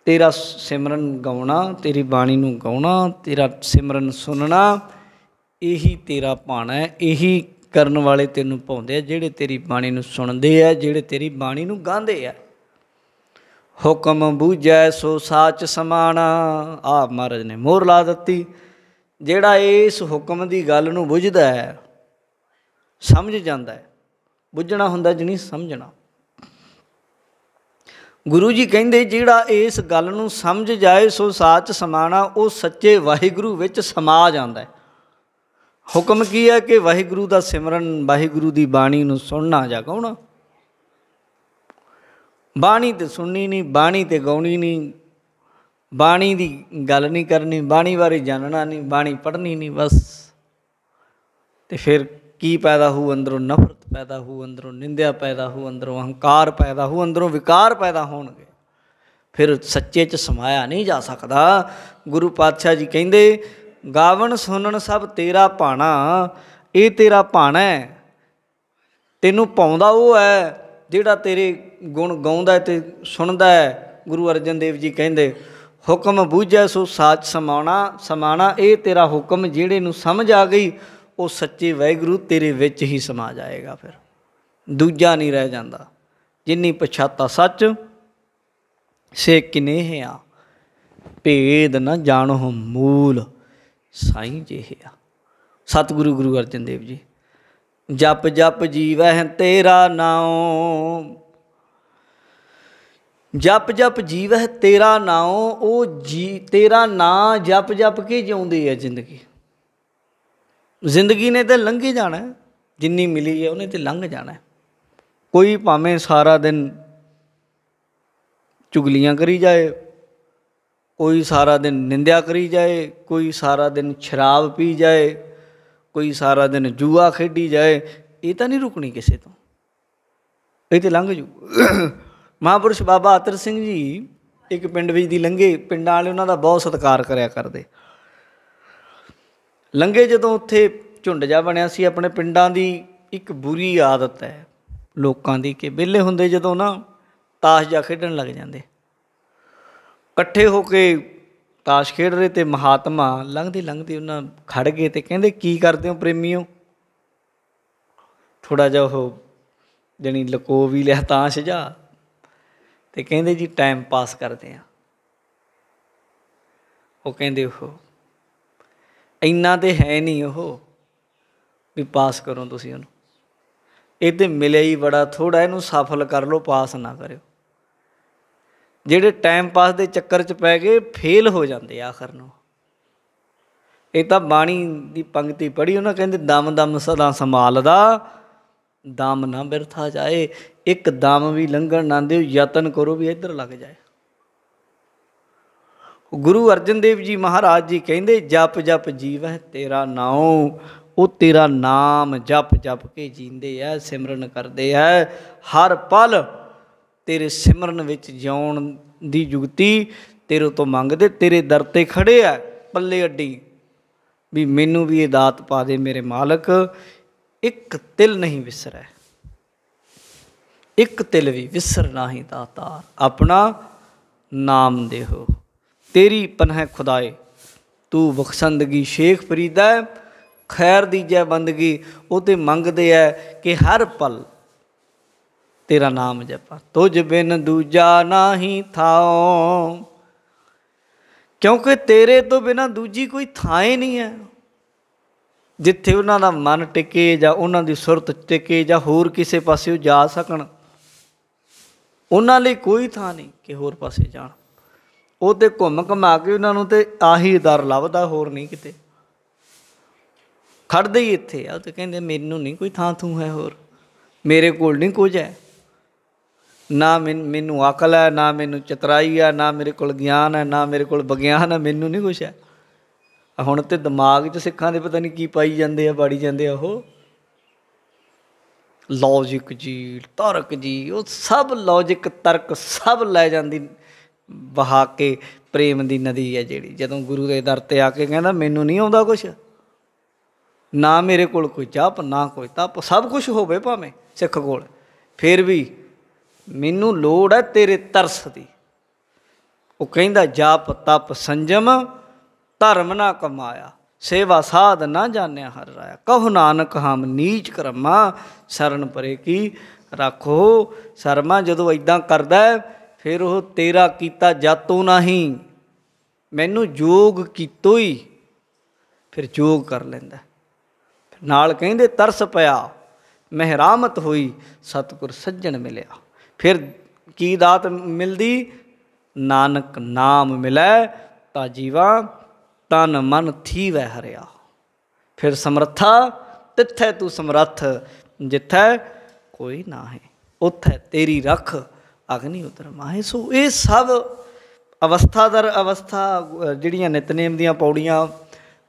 ਤੇਰਾ ਸਿਮਰਨ ਗਾਉਣਾ ਤੇਰੀ ਬਾਣੀ ਨੂੰ ਗਾਉਣਾ ਤੇਰਾ ਸਿਮਰਨ ਸੁਣਨਾ ਇਹੀ ਤੇਰਾ ਪਾਣਾ ਹੈ ਇਹੀ ਕਰਨ ਵਾਲੇ ਤੈਨੂੰ ਪਾਉਂਦੇ ਆ ਜਿਹੜੇ ਤੇਰੀ ਬਾਣੀ ਨੂੰ ਸੁਣਦੇ ਆ ਜਿਹੜੇ ਤੇਰੀ ਬਾਣੀ ਨੂੰ ਗਾਉਂਦੇ ਆ ਹੁਕਮ ਬੂਝੈ ਸੋ ਸਾਚ ਸਮਾਣਾ ਆਪ ਮਹਾਰਾਜ ਨੇ ਮੋਹਰ ਲਾ ਦਿੱਤੀ ਜਿਹੜਾ ਇਸ ਹੁਕਮ ਦੀ ਗੱਲ ਨੂੰ ਬੁੱਝਦਾ ਹੈ ਸਮਝ ਜਾਂਦਾ ਹੈ ਬੁੱਝਣਾ ਹੁੰਦਾ ਜਣੀ ਸਮਝਣਾ ਗੁਰੂ ਜੀ ਕਹਿੰਦੇ ਜਿਹੜਾ ਇਸ ਗੱਲ ਨੂੰ ਸਮਝ ਜਾਏ ਸੋ ਸਾਚ ਸਮਾਣਾ ਉਹ ਸੱਚੇ ਵਾਹਿਗੁਰੂ ਵਿੱਚ ਸਮਾ ਜਾਂਦਾ ਹੁਕਮ ਕੀ ਹੈ ਕਿ ਵਾਹਿਗੁਰੂ ਦਾ ਸਿਮਰਨ ਵਾਹਿਗੁਰੂ ਦੀ ਬਾਣੀ ਨੂੰ ਸੁਣਨਾ ਜਾਗਉਣਾ ਬਾਣੀ ਤੇ ਸੁਣਨੀ ਨਹੀਂ ਬਾਣੀ ਤੇ ਗਾਉਣੀ ਨਹੀਂ ਬਾਣੀ ਦੀ ਗੱਲ ਨਹੀਂ ਕਰਨੀ ਬਾਣੀ ਬਾਰੇ ਜਾਣਨਾ ਨਹੀਂ ਬਾਣੀ ਪੜ੍ਹਨੀ ਨਹੀਂ ਬਸ ਤੇ ਫਿਰ ਕੀ ਪੈਦਾ ਹੋਊ ਅੰਦਰੋਂ ਨਫ਼ਰਤ ਪੈਦਾ ਹੋਊ ਅੰਦਰੋਂ ਨਿੰਦਿਆ ਪੈਦਾ ਹੋਊ ਅੰਦਰੋਂ ਅਹੰਕਾਰ ਪੈਦਾ ਹੋਊ ਅੰਦਰੋਂ ਵਿਕਾਰ ਪੈਦਾ ਹੋਣਗੇ ਫਿਰ ਸੱਚੇ 'ਚ ਸਮਾਇਆ ਨਹੀਂ ਜਾ ਸਕਦਾ ਗੁਰੂ ਪਾਤਸ਼ਾਹ ਜੀ ਕਹਿੰਦੇ ਗਾਵਣ ਸੁਣਨ ਸਭ ਤੇਰਾ ਪਾਣਾ ਇਹ ਤੇਰਾ ਪਾਣਾ ਹੈ ਤੈਨੂੰ ਪਾਉਂਦਾ ਉਹ ਹੈ ਜਿਹੜਾ ਤੇਰੇ ਗੁਣ ਗਾਉਂਦਾ ਤੇ ਸੁਣਦਾ ਹੈ ਗੁਰੂ ਅਰਜਨ ਦੇਵ ਜੀ ਕਹਿੰਦੇ ਹੁਕਮ ਬੂਝੈ ਸੋ ਸਾਚ ਸਮਾਉਣਾ ਸਮਾਣਾ ਇਹ ਤੇਰਾ ਹੁਕਮ ਜਿਹੜੇ ਨੂੰ ਸਮਝ ਆ ਗਈ ਉਹ ਸੱਚੇ ਵੈਗਰੂ ਤੇਰੇ ਵਿੱਚ ਹੀ ਸਮਾ ਜਾਏਗਾ ਫਿਰ ਦੂਜਾ ਨਹੀਂ ਰਹਿ ਜਾਂਦਾ ਜਿੰਨੀ ਪਛਾਤਾ ਸੱਚ ਸੇ ਕਿਨੇ ਆ ਭੇਦ ਨਾ ਜਾਣੋ ਮੂਲ ਸਾਈ ਜਿਹਿਆ ਸਤਿਗੁਰੂ ਗੁਰੂ ਅਰਜਨ ਦੇਵ ਜੀ ਜਪ ਜਪ ਜੀਵਹਿ ਤੇਰਾ ਨਾਉ ਜਪ ਜਪ ਜੀਵਹਿ ਤੇਰਾ ਨਾਉ ਉਹ ਜੀ ਤੇਰਾ ਨਾਂ ਜਪ ਜਪ ਕੇ ਜਿਉਂਦੇ ਆ ਜ਼ਿੰਦਗੀ ਜ਼ਿੰਦਗੀ ਨੇ ਤੇ ਲੰਘ ਹੀ ਜਾਣਾ ਜਿੰਨੀ ਮਿਲੀ ਹੈ ਉਹਨੇ ਤੇ ਲੰਘ ਜਾਣਾ ਕੋਈ ਭਾਵੇਂ ਸਾਰਾ ਦਿਨ ਚੁਗਲੀਆਂ ਕਰੀ ਜਾਏ ਕੋਈ ਸਾਰਾ ਦਿਨ ਨਿੰਦਿਆ ਕਰੀ ਜਾਏ ਕੋਈ ਸਾਰਾ ਦਿਨ ਸ਼ਰਾਬ ਪੀ ਜਾਏ ਕੋਈ ਸਾਰਾ ਦਿਨ ਜੂਆ ਖੇਡੀ ਜਾਏ ਇਹ ਤਾਂ ਨਹੀਂ ਰੁਕਣੀ ਕਿਸੇ ਤੋਂ ਇਹ ਤੇ ਲੰਘ ਜੂ ਮਹਾਪੁਰਸ਼ ਬਾਬਾ ਅਤਰ ਸਿੰਘ ਜੀ ਇੱਕ ਪਿੰਡ ਵਿੱਚ ਦੀ ਲੰਘੇ ਪਿੰਡਾਂ ਵਾਲੇ ਉਹਨਾਂ ਦਾ ਬਹੁਤ ਸਤਿਕਾਰ ਕਰਿਆ ਕਰਦੇ ਲੰਗੇ ਜਦੋਂ ਉੱਥੇ ਝੁੰਡ ਜਾ ਬਣਿਆ ਸੀ ਆਪਣੇ ਪਿੰਡਾਂ ਦੀ ਇੱਕ ਬੁਰੀ ਆਦਤ ਹੈ ਲੋਕਾਂ ਦੀ ਕਿ ਬਿੱਲੇ ਹੁੰਦੇ ਜਦੋਂ ਨਾ ਤਾਸ਼ ਜਾ ਖੇਡਣ ਲੱਗ ਜਾਂਦੇ ਇਕੱਠੇ ਹੋ ਕੇ ਤਾਸ਼ ਖੇਡ ਰਹੇ ਤੇ ਮਹਾਤਮਾ ਲੰਘਦੇ ਲੰਘਦੇ ਉਹਨਾਂ ਖੜ ਗਏ ਤੇ ਕਹਿੰਦੇ ਕੀ ਕਰਦੇ ਹੋ ਪ੍ਰੇਮੀਓ ਥੋੜਾ ਜਿਹਾ ਉਹ ਜਣੀ ਲਕੋ ਵੀ ਲਿਆ ਤਾਸ਼ ਜਾ ਤੇ ਕਹਿੰਦੇ ਜੀ ਟਾਈਮ ਪਾਸ ਕਰਦੇ ਆ ਉਹ ਕਹਿੰਦੇ ਉਹ ਇੰਨਾ ਤੇ ਹੈ ਨਹੀਂ ਉਹ ਵੀ ਪਾਸ ਕਰੋ ਤੁਸੀਂ ਉਹਨੂੰ ਇਹ ਤੇ ਮਿਲਿਆ ਹੀ ਬੜਾ ਥੋੜਾ ਇਹਨੂੰ ਸਫਲ ਕਰ ਲਓ ਪਾਸ ਨਾ ਕਰਿਓ ਜਿਹੜੇ ਟਾਈਮ ਪਾਸ ਦੇ ਚੱਕਰ 'ਚ ਪੈ ਗਏ ਫੇਲ ਹੋ ਜਾਂਦੇ ਆਖਰ ਨੂੰ ਇਹ ਤਾਂ ਬਾਣੀ ਦੀ ਪੰਕਤੀ ਪੜ੍ਹੀ ਉਹਨਾਂ ਕਹਿੰਦੇ ਦਮ ਦਮ ਸਦਾ ਸੰਭਾਲਦਾ ਦਮ ਨਾ ਬਿਰਥਾ ਜਾਏ ਇੱਕ ਦਮ ਵੀ ਲੰਘਣ ਨਾ ਦਿਓ ਯਤਨ ਕਰੋ ਵੀ ਇੱਧਰ ਲੱਗ ਜਾਏ ਗੁਰੂ ਅਰਜਨ ਦੇਵ ਜੀ ਮਹਾਰਾਜ ਜੀ ਕਹਿੰਦੇ ਜਪ ਜਪ ਜੀਵ ਹੈ ਤੇਰਾ ਨਾਉ ਉਹ ਤੇਰਾ ਨਾਮ ਜਪ ਜਪ ਕੇ ਜੀਂਦੇ ਐ ਸਿਮਰਨ ਕਰਦੇ ਐ ਹਰ ਪਲ ਤੇਰੇ ਸਿਮਰਨ ਵਿੱਚ ਜਿਉਣ ਦੀ ਯੁਗਤੀ ਤੇਰੇ ਤੋਂ ਮੰਗਦੇ ਤੇਰੇ ਦਰ ਤੇ ਖੜੇ ਐ ਪੱਲੇ ਅੱਡੀ ਵੀ ਮੈਨੂੰ ਵੀ ਇਹ ਦਾਤ ਪਾ ਦੇ ਮੇਰੇ ਮਾਲਕ ਇੱਕ ਤਿਲ ਨਹੀਂ ਵਿਸਰੈ ਇੱਕ ਤਿਲ ਵੀ ਵਿਸਰ ਨਹੀਂ ਦਾਤਾ ਆਪਣਾ ਨਾਮ ਦੇਹੋ ਤੇਰੀ ਪਨਹ ਖੁਦਾਏ ਤੂੰ ਬਖਸ਼ੰਦਗੀ ਸ਼ੇਖ ਫਰੀਦਾ ਖੈਰ ਦੀ ਜੈ ਬੰਦਗੀ ਉਹ ਤੇ ਮੰਗਦੇ ਐ ਕਿ ਹਰ ਪਲ ਤੇਰਾ ਨਾਮ ਜਪਾ ਤੁਝ ਬਿਨ ਦੂਜਾ ਨਾਹੀ ਥਾਉ ਕਿਉਂਕਿ ਤੇਰੇ ਤੋਂ ਬਿਨਾ ਦੂਜੀ ਕੋਈ ਥਾਂ ਹੀ ਨਹੀਂ ਹੈ ਜਿੱਥੇ ਉਹਨਾਂ ਦਾ ਮਨ ਟਿਕੇ ਜਾਂ ਉਹਨਾਂ ਦੀ ਸੁਰਤ ਟਿਕੇ ਜਾਂ ਹੋਰ ਕਿਸੇ ਪਾਸੇ ਉਹ ਜਾ ਸਕਣ ਉਹਨਾਂ ਲਈ ਕੋਈ ਥਾਂ ਨਹੀਂ ਕਿ ਹੋਰ ਪਾਸੇ ਜਾਣ ਉਹ ਤੇ ਘੁੰਮ ਘਮਾ ਕੇ ਉਹਨਾਂ ਨੂੰ ਤੇ ਆਹੀ ਦਰ ਲੱਭਦਾ ਹੋਰ ਨਹੀਂ ਕਿਤੇ ਖੜਦੇ ਹੀ ਇੱਥੇ ਆ ਤੇ ਕਹਿੰਦੇ ਮੈਨੂੰ ਨਹੀਂ ਕੋਈ ਥਾਂ ਥੂ ਹੈ ਹੋਰ ਮੇਰੇ ਕੋਲ ਨਹੀਂ ਕੁਝ ਹੈ ਨਾ ਮੈਨੂੰ ਅਕਲ ਹੈ ਨਾ ਮੈਨੂੰ ਚਤਰਾਈ ਹੈ ਨਾ ਮੇਰੇ ਕੋਲ ਗਿਆਨ ਹੈ ਨਾ ਮੇਰੇ ਕੋਲ ਵਿਗਿਆਨ ਹੈ ਮੈਨੂੰ ਨਹੀਂ ਕੁਝ ਹੈ ਹੁਣ ਤੇ ਦਿਮਾਗ 'ਚ ਸਿੱਖਾਂ ਦੇ ਪਤਾ ਨਹੀਂ ਕੀ ਪਾਈ ਜਾਂਦੇ ਆ ਬਾੜੀ ਜਾਂਦੇ ਆ ਉਹ ਲੌਜੀਕ ਜੀ ਤਰਕ ਜੀ ਉਹ ਸਭ ਲੌਜੀਕ ਤਰਕ ਸਭ ਲੈ ਜਾਂਦੀ ਵਹਾ ਕੇ ਪ੍ਰੇਮ ਦੀ ਨਦੀ ਹੈ ਜਿਹੜੀ ਜਦੋਂ ਗੁਰੂ ਦੇ ਦਰ ਤੇ ਆ ਕੇ ਕਹਿੰਦਾ ਮੈਨੂੰ ਨਹੀਂ ਆਉਂਦਾ ਕੁਝ ਨਾ ਮੇਰੇ ਕੋਲ ਕੋਈ ਜਪ ਨਾ ਕੋਈ ਤਪ ਸਭ ਕੁਝ ਹੋਵੇ ਭਾਵੇਂ ਸਿੱਖ ਕੋਲ ਫਿਰ ਵੀ ਮੈਨੂੰ ਲੋੜ ਹੈ ਤੇਰੇ ਤਰਸ ਦੀ ਉਹ ਕਹਿੰਦਾ ਜਾਪ ਤਪ ਸੰਜਮ ਧਰਮ ਨਾ ਕਮਾਇਆ ਸੇਵਾ ਸਾਧ ਨਾ ਜਾਣਿਆ ਹਰ ਰਾਇ ਕਹੁ ਨਾਨਕ ਹਮ ਨੀਚ ਕਰਮਾ ਸ਼ਰਨ ਪਰੇ ਕੀ ਰੱਖੋ ਸ਼ਰਮਾ ਜਦੋਂ ਇਦਾਂ ਕਰਦਾ ਫਿਰ ਉਹ ਤੇਰਾ ਕੀਤਾ ਜਾਤੋ ਨਹੀਂ ਮੈਨੂੰ ਜੋਗ ਕੀਤੋ ਹੀ ਫਿਰ ਜੋਗ ਕਰ ਲੈਂਦਾ ਨਾਲ ਕਹਿੰਦੇ ਤਰਸ ਪਿਆ ਮਹਿਰਾਮਤ ਹੋਈ ਸਤਗੁਰ ਸੱਜਣ ਮਿਲਿਆ ਫਿਰ ਕੀ ਦਾਤ ਮਿਲਦੀ ਨਾਨਕ ਨਾਮ ਮਿਲੈ ਤਾਂ ਜੀਵਾ ਤਨ ਮਨ ਥੀਵੈ ਹਰਿਆ ਫਿਰ ਸਮਰੱਥਾ ਤਿੱਥੈ ਤੂੰ ਸਮਰੱਥ ਜਿੱਥੈ ਕੋਈ ਨਾ ਹੈ ਉਥੈ ਤੇਰੀ ਰਖ ਅਗਨੀ ਮਾਹੇ ਸੋ ਇਹ ਸਭ ਅਵਸਥਾ ਦਰ ਅਵਸਥਾ ਜਿਹੜੀਆਂ ਨਿਤਨੇਮ ਦੀਆਂ ਪੌੜੀਆਂ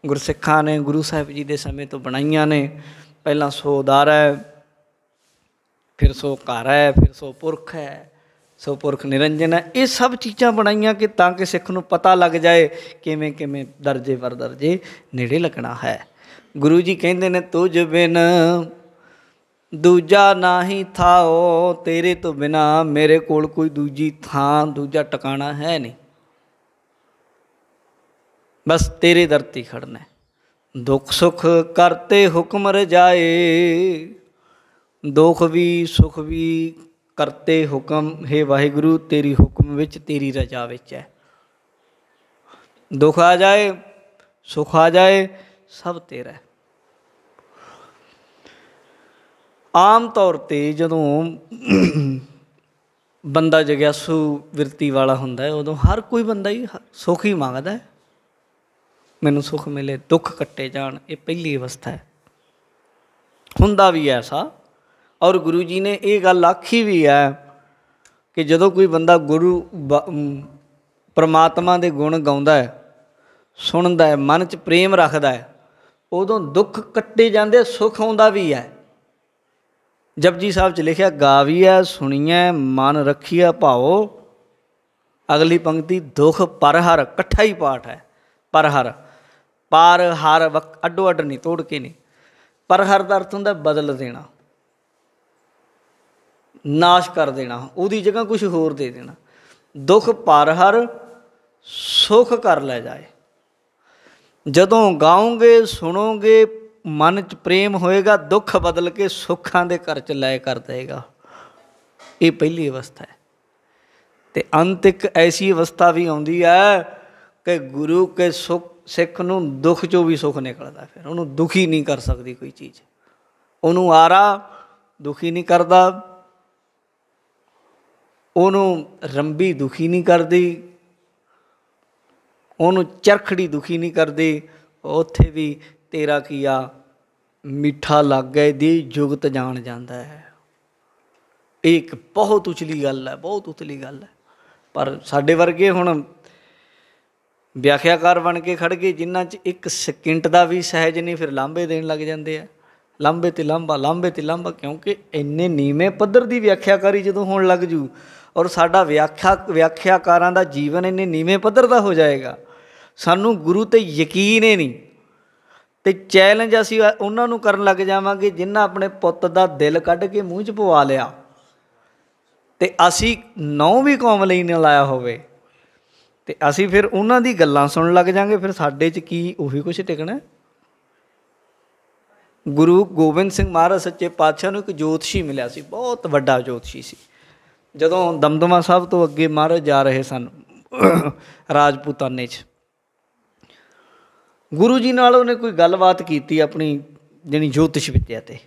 ਗੁਰਸਿੱਖਾਂ ਨੇ ਗੁਰੂ ਸਾਹਿਬ ਜੀ ਦੇ ਸਮੇਂ ਤੋਂ ਬਣਾਈਆਂ ਨੇ ਪਹਿਲਾਂ ਸੋ ਉਦਾਰ ਹੈ ਫਿਰ ਸੋ ਘਰ ਹੈ ਫਿਰ ਸੋ ਪੁਰਖ ਹੈ ਸੋ ਪੁਰਖ ਨਿਰੰਜਨ ਹੈ ਇਹ ਸਭ ਚੀਜ਼ਾਂ ਬਣਾਈਆਂ ਕਿ ਤਾਂ ਕਿ ਸਿੱਖ ਨੂੰ ਪਤਾ ਲੱਗ ਜਾਏ ਕਿਵੇਂ ਕਿਵੇਂ ਦਰਜੇ ਪਰ ਦਰਜੇ ਨੇੜੇ ਲੱਗਣਾ ਹੈ ਗੁਰੂ ਜੀ ਕਹਿੰਦੇ ਨੇ ਤੁਝ ਬਿਨ ਦੂਜਾ ਨਹੀਂ ਥਾਓ ਤੇਰੇ ਤੋਂ ਬਿਨਾ ਮੇਰੇ ਕੋਲ ਕੋਈ ਦੂਜੀ ਥਾਂ ਦੂਜਾ ਟਿਕਾਣਾ ਹੈ ਨਹੀਂ ਬਸ ਤੇਰੇ ਦਰ ਤੇ ਖੜਨਾ ਦੁੱਖ ਸੁਖ ਕਰਤੇ ਹੁਕਮ ਰਜਾਏ ਦੁੱਖ ਵੀ ਸੁਖ ਵੀ ਕਰਤੇ ਹੁਕਮ ਹੈ ਵਾਹਿਗੁਰੂ ਤੇਰੀ ਹੁਕਮ ਵਿੱਚ ਤੇਰੀ ਰਜਾ ਵਿੱਚ ਹੈ ਦੁੱਖ ਆ ਜਾਏ ਸੁਖ ਆ ਜਾਏ ਸਭ ਤੇਰਾ ਹੈ ਆਮ ਤੌਰ ਤੇ ਜਦੋਂ ਬੰਦਾ ਜਗਿਆਸੂ ਵਰਤੀ ਵਾਲਾ ਹੁੰਦਾ ਹੈ ਉਦੋਂ ਹਰ ਕੋਈ ਬੰਦਾ ਹੀ ਸੁਖ ਹੀ ਮੰਗਦਾ ਹੈ ਮੈਨੂੰ ਸੁਖ ਮਿਲੇ ਦੁੱਖ ਕੱਟੇ ਜਾਣ ਇਹ ਪਹਿਲੀ ਅਵਸਥਾ ਹੈ ਹੁੰਦਾ ਵੀ ਐਸਾ ਔਰ ਗੁਰੂ ਜੀ ਨੇ ਇਹ ਗੱਲ ਆਖੀ ਵੀ ਹੈ ਕਿ ਜਦੋਂ ਕੋਈ ਬੰਦਾ ਗੁਰੂ ਪਰਮਾਤਮਾ ਦੇ ਗੁਣ ਗਾਉਂਦਾ ਹੈ ਸੁਣਦਾ ਹੈ ਮਨ 'ਚ ਪ੍ਰੇਮ ਰੱਖਦਾ ਹੈ ਉਦੋਂ ਦੁੱਖ ਕੱਟੇ ਜਾਂਦੇ ਸੁਖ ਆਉਂਦਾ ਵੀ ਹੈ ਜਪਜੀ ਸਾਹਿਬ 'ਚ ਲਿਖਿਆ ਗਾਵੀਐ ਸੁਣੀਐ ਮਨ ਰੱਖੀਐ ਭਾਉ ਅਗਲੀ ਪੰਕਤੀ ਦੁਖ ਪਰ ਹਰ ਇਕੱਠਾ ਹੀ ਪਾਠ ਹੈ ਪਰ ਹਰ ਪਰ ਹਰ ਅੱਡੋ ਅੱਡ ਨਹੀਂ ਤੋੜ ਕੇ ਨਹੀਂ ਪਰ ਹਰ ਦਾ ਅਰਥ ਹੁੰਦਾ ਬਦਲ ਦੇਣਾ ਨਾਸ਼ ਕਰ ਦੇਣਾ ਉਹਦੀ ਜਗ੍ਹਾ ਕੁਝ ਹੋਰ ਦੇ ਦੇਣਾ ਦੁਖ ਪਰ ਹਰ ਸੁਖ ਕਰ ਲੈ ਜਾਏ ਜਦੋਂ ਗਾਉਂਗੇ ਸੁਣੋਗੇ ਮਨ 'ਚ ਪ੍ਰੇਮ ਹੋਏਗਾ ਦੁੱਖ ਬਦਲ ਕੇ ਸੁੱਖਾਂ ਦੇ ਘਰ 'ਚ ਲੈ ਕਰ ਦੇਗਾ ਇਹ ਪਹਿਲੀ ਅਵਸਥਾ ਹੈ ਤੇ ਅੰਤ ਇੱਕ ਐਸੀ ਅਵਸਥਾ ਵੀ ਆਉਂਦੀ ਹੈ ਕਿ ਗੁਰੂ ਕੇ ਸੁਖ ਸਿੱਖ ਨੂੰ ਦੁੱਖ 'ਚੋਂ ਵੀ ਸੁੱਖ ਨਿਕਲਦਾ ਫਿਰ ਉਹਨੂੰ ਦੁਖੀ ਨਹੀਂ ਕਰ ਸਕਦੀ ਕੋਈ ਚੀਜ਼ ਉਹਨੂੰ ਆਰਾ ਦੁਖੀ ਨਹੀਂ ਕਰਦਾ ਉਹਨੂੰ ਰੰਬੀ ਦੁਖੀ ਨਹੀਂ ਕਰਦੀ ਉਹਨੂੰ ਚਰਖੜੀ ਦੁਖੀ ਨਹੀਂ ਕਰਦੀ ਉੱਥੇ ਵੀ ਤੇਰਾ ਕੀਆ ਮਿੱਠਾ ਲੱਗੇ ਦੀ ਜੁਗਤ ਜਾਣ ਜਾਂਦਾ ਹੈ ਇਹ ਇੱਕ ਬਹੁਤ ਉਚਲੀ ਗੱਲ ਹੈ ਬਹੁਤ ਉਤਲੀ ਗੱਲ ਹੈ ਪਰ ਸਾਡੇ ਵਰਗੇ ਹੁਣ ਵਿਆਖਿਆਕਾਰ ਬਣ ਕੇ ਖੜ ਗਏ ਜਿਨ੍ਹਾਂ 'ਚ ਇੱਕ ਸਕਿੰਟ ਦਾ ਵੀ ਸਹਿਜ ਨਹੀਂ ਫਿਰ ਲਾਂਬੇ ਦੇਣ ਲੱਗ ਜਾਂਦੇ ਆ ਲਾਂਬੇ ਤੇ ਲਾਂਬਾ ਲਾਂਬੇ ਤੇ ਲਾਂਬਾ ਕਿਉਂਕਿ ਇੰਨੇ ਨੀਵੇਂ ਪੱਧਰ ਦੀ ਵਿਆਖਿਆਕਾਰੀ ਜਦੋਂ ਹੋਣ ਲੱਗ ਜੂ ਔਰ ਸਾਡਾ ਵਿਆਖਿਆ ਵਿਆਖਿਆਕਾਰਾਂ ਦਾ ਜੀਵਨ ਇੰਨੇ ਨੀਵੇਂ ਪੱਧਰ ਦਾ ਹੋ ਜਾਏਗਾ ਸਾਨੂੰ ਗੁਰੂ ਤੇ ਯਕੀਨ ਹੀ ਨਹੀਂ ਤੇ ਚੈਲੰਜ ਅਸੀਂ ਉਹਨਾਂ ਨੂੰ ਕਰਨ ਲੱਗ ਜਾਵਾਂਗੇ ਜਿਨ੍ਹਾਂ ਆਪਣੇ ਪੁੱਤ ਦਾ ਦਿਲ ਕੱਢ ਕੇ ਮੂੰਹ 'ਚ ਪਵਾ ਲਿਆ ਤੇ ਅਸੀਂ ਨੌ ਵੀ ਕੌਮ ਲਈ ਨਾ ਲਾਇਆ ਹੋਵੇ ਤੇ ਅਸੀਂ ਫਿਰ ਉਹਨਾਂ ਦੀ ਗੱਲਾਂ ਸੁਣਨ ਲੱਗ ਜਾਾਂਗੇ ਫਿਰ ਸਾਡੇ 'ਚ ਕੀ ਉਹੀ ਕੁਝ ਟਿਕਣਾ ਗੁਰੂ ਗੋਬਿੰਦ ਸਿੰਘ ਮਹਾਰਾਜ ਸੱਚੇ ਪਾਤਸ਼ਾਹ ਨੂੰ ਇੱਕ ਜੋਤਸ਼ੀ ਮਿਲਿਆ ਸੀ ਬਹੁਤ ਵੱਡਾ ਜੋਤਸ਼ੀ ਸੀ ਜਦੋਂ ਦਮਦਮਾ ਸਾਹਿਬ ਤੋਂ ਅੱਗੇ ਮਹਾਰਾਜ ਜਾ ਰਹੇ ਸਨ ਰਾਜਪੂਤਾਨੇ 'ਚ ਗੁਰੂ ਜੀ ਨਾਲ ਉਹਨੇ ਕੋਈ ਗੱਲਬਾਤ ਕੀਤੀ ਆਪਣੀ ਜਣੀ ਜੋਤਿਸ਼ ਵਿੱਦਿਆ ਤੇ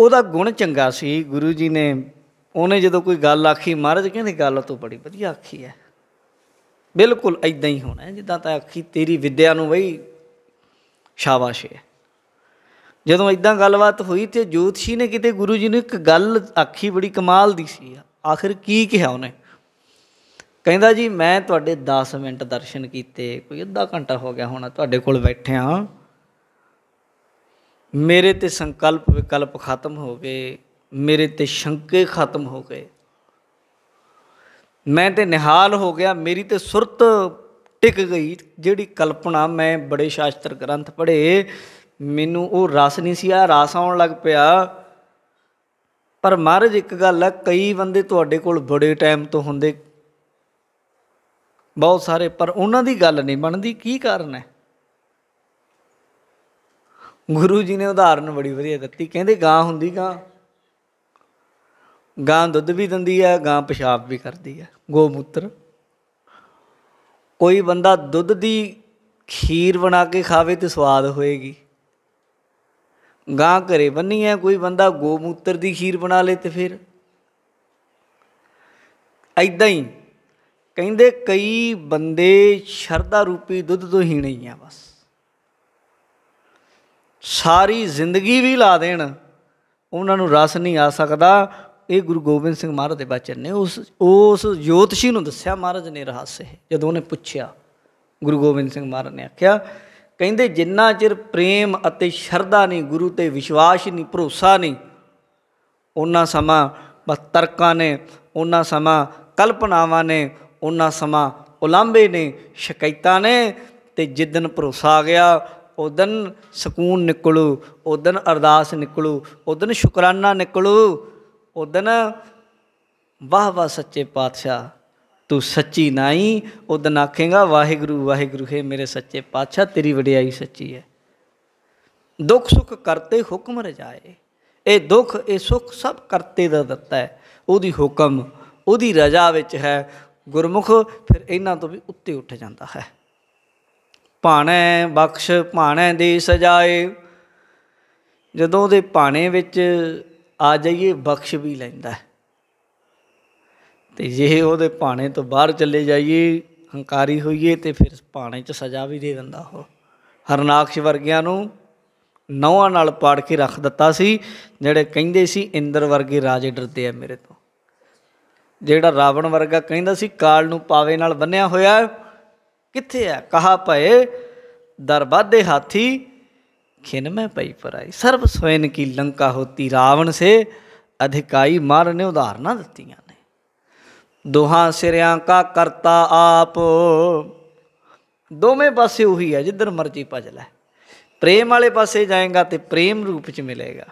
ਉਹਦਾ ਗੁਣ ਚੰਗਾ ਸੀ ਗੁਰੂ ਜੀ ਨੇ ਉਹਨੇ ਜਦੋਂ ਕੋਈ ਗੱਲ ਆਖੀ ਮਹਾਰਾਜ ਕਹਿੰਦੇ ਗੱਲ ਤੋਂ ਬੜੀ ਵਧੀਆ ਆਖੀ ਹੈ ਬਿਲਕੁਲ ਐਦਾਂ ਹੀ ਹੋਣਾ ਜਿੱਦਾਂ ਤਾਂ ਆਖੀ ਤੇਰੀ ਵਿੱਦਿਆ ਨੂੰ ਬਈ ਸ਼ਾਬਾਸ਼ ਹੈ ਜਦੋਂ ਐਦਾਂ ਗੱਲਬਾਤ ਹੋਈ ਤੇ ਜੋਤਿਸ਼ੀ ਨੇ ਕਿਤੇ ਗੁਰੂ ਜੀ ਨੂੰ ਇੱਕ ਗੱਲ ਆਖੀ ਬੜੀ ਕਮਾਲ ਦੀ ਸੀ ਆਖਿਰ ਕੀ ਕਿਹਾ ਉਹਨੇ ਕਹਿੰਦਾ ਜੀ ਮੈਂ ਤੁਹਾਡੇ 10 ਮਿੰਟ ਦਰਸ਼ਨ ਕੀਤੇ ਕੋਈ ਅੱਧਾ ਘੰਟਾ ਹੋ ਗਿਆ ਹੋਣਾ ਤੁਹਾਡੇ ਕੋਲ ਬੈਠਿਆ ਮੇਰੇ ਤੇ ਸੰਕਲਪ ਵਿਕਲਪ ਖਤਮ ਹੋ ਗਏ ਮੇਰੇ ਤੇ ਸ਼ੰਕੇ ਖਤਮ ਹੋ ਗਏ ਮੈਂ ਤੇ ਨਿਹਾਲ ਹੋ ਗਿਆ ਮੇਰੀ ਤੇ ਸੁਰਤ ਟਿਕ ਗਈ ਜਿਹੜੀ ਕਲਪਨਾ ਮੈਂ ਬੜੇ ਸ਼ਾਸਤਰ ਗ੍ਰੰਥ ਪੜ੍ਹੇ ਮੈਨੂੰ ਉਹ ਰਸ ਨਹੀਂ ਸੀ ਆ ਰਸ ਆਉਣ ਲੱਗ ਪਿਆ ਪਰ ਮਹਾਰਾਜ ਇੱਕ ਗੱਲ ਹੈ ਕਈ ਬੰਦੇ ਤੁਹਾਡੇ ਕੋਲ ਬੜੇ ਟਾਈਮ ਤੋਂ ਹੁੰਦੇ ਬਹੁਤ ਸਾਰੇ ਪਰ ਉਹਨਾਂ ਦੀ ਗੱਲ ਨਹੀਂ ਬਣਦੀ ਕੀ ਕਾਰਨ ਹੈ ਗੁਰੂ ਜੀ ਨੇ ਉਦਾਹਰਨ ਬੜੀ ਵਧੀਆ ਦਿੱਤੀ ਕਹਿੰਦੇ ਗਾਂ ਹੁੰਦੀ ਗਾਂ ਗਾਂ ਦੁੱਧ ਵੀ ਦਿੰਦੀ ਹੈ ਗਾਂ ਪਿਸ਼ਾਬ ਵੀ ਕਰਦੀ ਹੈ ਗੋਮੂਤਰ ਕੋਈ ਬੰਦਾ ਦੁੱਧ ਦੀ ਖੀਰ ਬਣਾ ਕੇ ਖਾਵੇ ਤੇ ਸਵਾਦ ਹੋਏਗੀ ਗਾਂ ਘਰੇ ਬੰਨੀ ਹੈ ਕੋਈ ਬੰਦਾ ਗੋਮੂਤਰ ਦੀ ਖੀਰ ਬਣਾ ਲੇ ਤੇ ਫਿਰ ਐਦਾਂ ਹੀ ਕਹਿੰਦੇ ਕਈ ਬੰਦੇ ਸ਼ਰਦਾ ਰੂਪੀ ਦੁੱਧ ਤੋਂ ਹੀ ਨਹੀਂ ਆ ਬਸ ਸਾਰੀ ਜ਼ਿੰਦਗੀ ਵੀ ਲਾ ਦੇਣ ਉਹਨਾਂ ਨੂੰ ਰਸ ਨਹੀਂ ਆ ਸਕਦਾ ਇਹ ਗੁਰੂ ਗੋਬਿੰਦ ਸਿੰਘ ਮਹਾਰਾਜ ਦੇ ਬਚਨ ਨੇ ਉਸ ਉਸ ਜੋਤਸ਼ੀ ਨੂੰ ਦੱਸਿਆ ਮਹਾਰਾਜ ਨੇ ਰਹੱਸੇ ਜਦੋਂ ਉਹਨੇ ਪੁੱਛਿਆ ਗੁਰੂ ਗੋਬਿੰਦ ਸਿੰਘ ਮਹਾਰਾਜ ਨੇ ਆਖਿਆ ਕਹਿੰਦੇ ਜਿੰਨਾ ਚਿਰ ਪ੍ਰੇਮ ਅਤੇ ਸ਼ਰਧਾ ਨਹੀਂ ਗੁਰੂ ਤੇ ਵਿਸ਼ਵਾਸ ਨਹੀਂ ਭਰੋਸਾ ਨਹੀਂ ਉਹਨਾਂ ਸਮਾਂ ਬਸ ਤਰਕਾਂ ਨੇ ਉਹਨਾਂ ਸਮਾਂ ਕਲਪਨਾਵਾਂ ਨੇ ਉਹਨਾਂ ਸਮਾਂ ਉਲਾਂਬੇ ਨੇ ਸ਼ਿਕਾਇਤਾਂ ਨੇ ਤੇ ਜਿੱਦਨ ਭਰੋਸਾ ਆ ਗਿਆ ਉਦਨ ਸਕੂਨ ਨਿਕਲੂ ਉਦਨ ਅਰਦਾਸ ਨਿਕਲੂ ਉਦਨ ਸ਼ੁਕਰਾਨਾ ਨਿਕਲੂ ਉਦਨ ਵਾਹ ਵਾਹ ਸੱਚੇ ਪਾਤਸ਼ਾਹ ਤੂੰ ਸੱਚੀ ਨਾਈ ਉਦਨ ਆਖੇਗਾ ਵਾਹਿਗੁਰੂ ਵਾਹਿਗੁਰੂ ਹੈ ਮੇਰੇ ਸੱਚੇ ਪਾਤਸ਼ਾਹ ਤੇਰੀ ਵਡਿਆਈ ਸੱਚੀ ਹੈ ਦੁੱਖ ਸੁੱਖ ਕਰਤੇ ਹੁਕਮ ਰਜਾਏ ਇਹ ਦੁੱਖ ਇਹ ਸੁੱਖ ਸਭ ਕਰਤੇ ਦਾ ਦਿੱਤਾ ਹੈ ਉਹਦੀ ਹੁਕਮ ਉਹਦੀ ਰਜ਼ਾ ਵਿੱਚ ਹੈ ਗੁਰਮੁਖ ਫਿਰ ਇਹਨਾਂ ਤੋਂ ਵੀ ਉੱਤੇ ਉੱਠ ਜਾਂਦਾ ਹੈ ਭਾਣੇ ਬਖਸ਼ ਭਾਣੇ ਦੀ ਸਜਾਏ ਜਦੋਂ ਦੇ ਭਾਣੇ ਵਿੱਚ ਆ ਜਾਈਏ ਬਖਸ਼ ਵੀ ਲੈਂਦਾ ਤੇ ਜੇ ਉਹਦੇ ਭਾਣੇ ਤੋਂ ਬਾਹਰ ਚੱਲੇ ਜਾਈਏ ਹੰਕਾਰੀ ਹੋਈਏ ਤੇ ਫਿਰ ਭਾਣੇ 'ਚ ਸਜ਼ਾ ਵੀ ਦੇ ਦਿੰਦਾ ਉਹ ਹਰਨਾਖਸ਼ ਵਰਗਿਆਂ ਨੂੰ ਨੌਆਂ ਨਾਲ ਪਾੜ ਕੇ ਰੱਖ ਦਿੱਤਾ ਸੀ ਜਿਹੜੇ ਕਹਿੰਦੇ ਸੀ ਇੰਦਰ ਵਰਗੇ ਰਾਜੇ ਡਰਦੇ ਆ ਮੇਰੇ ਤੋਂ ਜਿਹੜਾ ਰਾਵਣ ਵਰਗਾ ਕਹਿੰਦਾ ਸੀ ਕਾਲ ਨੂੰ ਪਾਵੇ ਨਾਲ ਬੰਨਿਆ ਹੋਇਆ ਕਿੱਥੇ ਆ ਕਹਾ ਭਏ ਦਰਬਾਦੇ ਹਾਥੀ ਖਿਨ ਮੈਂ ਪਈ ਪਰਾਈ ਸਰਬ ਸੋਇਨ ਕੀ ਲੰਕਾ ਹੋਤੀ ਰਾਵਣ ਸੇ ਅਧਿਕਾਈ ਮਾਰ ਨੇ ਉਦਾਹਰਨਾਂ ਦਿੱਤੀਆਂ ਨੇ ਦੋਹਾਂ ਸਿਰਿਆਂ ਕਾ ਕਰਤਾ ਆਪ ਦੋਵੇਂ ਪਾਸੇ ਉਹੀ ਹੈ ਜਿੱਧਰ ਮਰਜੀ ਭਜ ਲੈ ਪ੍ਰੇਮ ਵਾਲੇ ਪਾਸੇ ਜਾਏਗਾ ਤੇ ਪ੍ਰੇਮ ਰੂਪ ਚ ਮਿਲੇਗਾ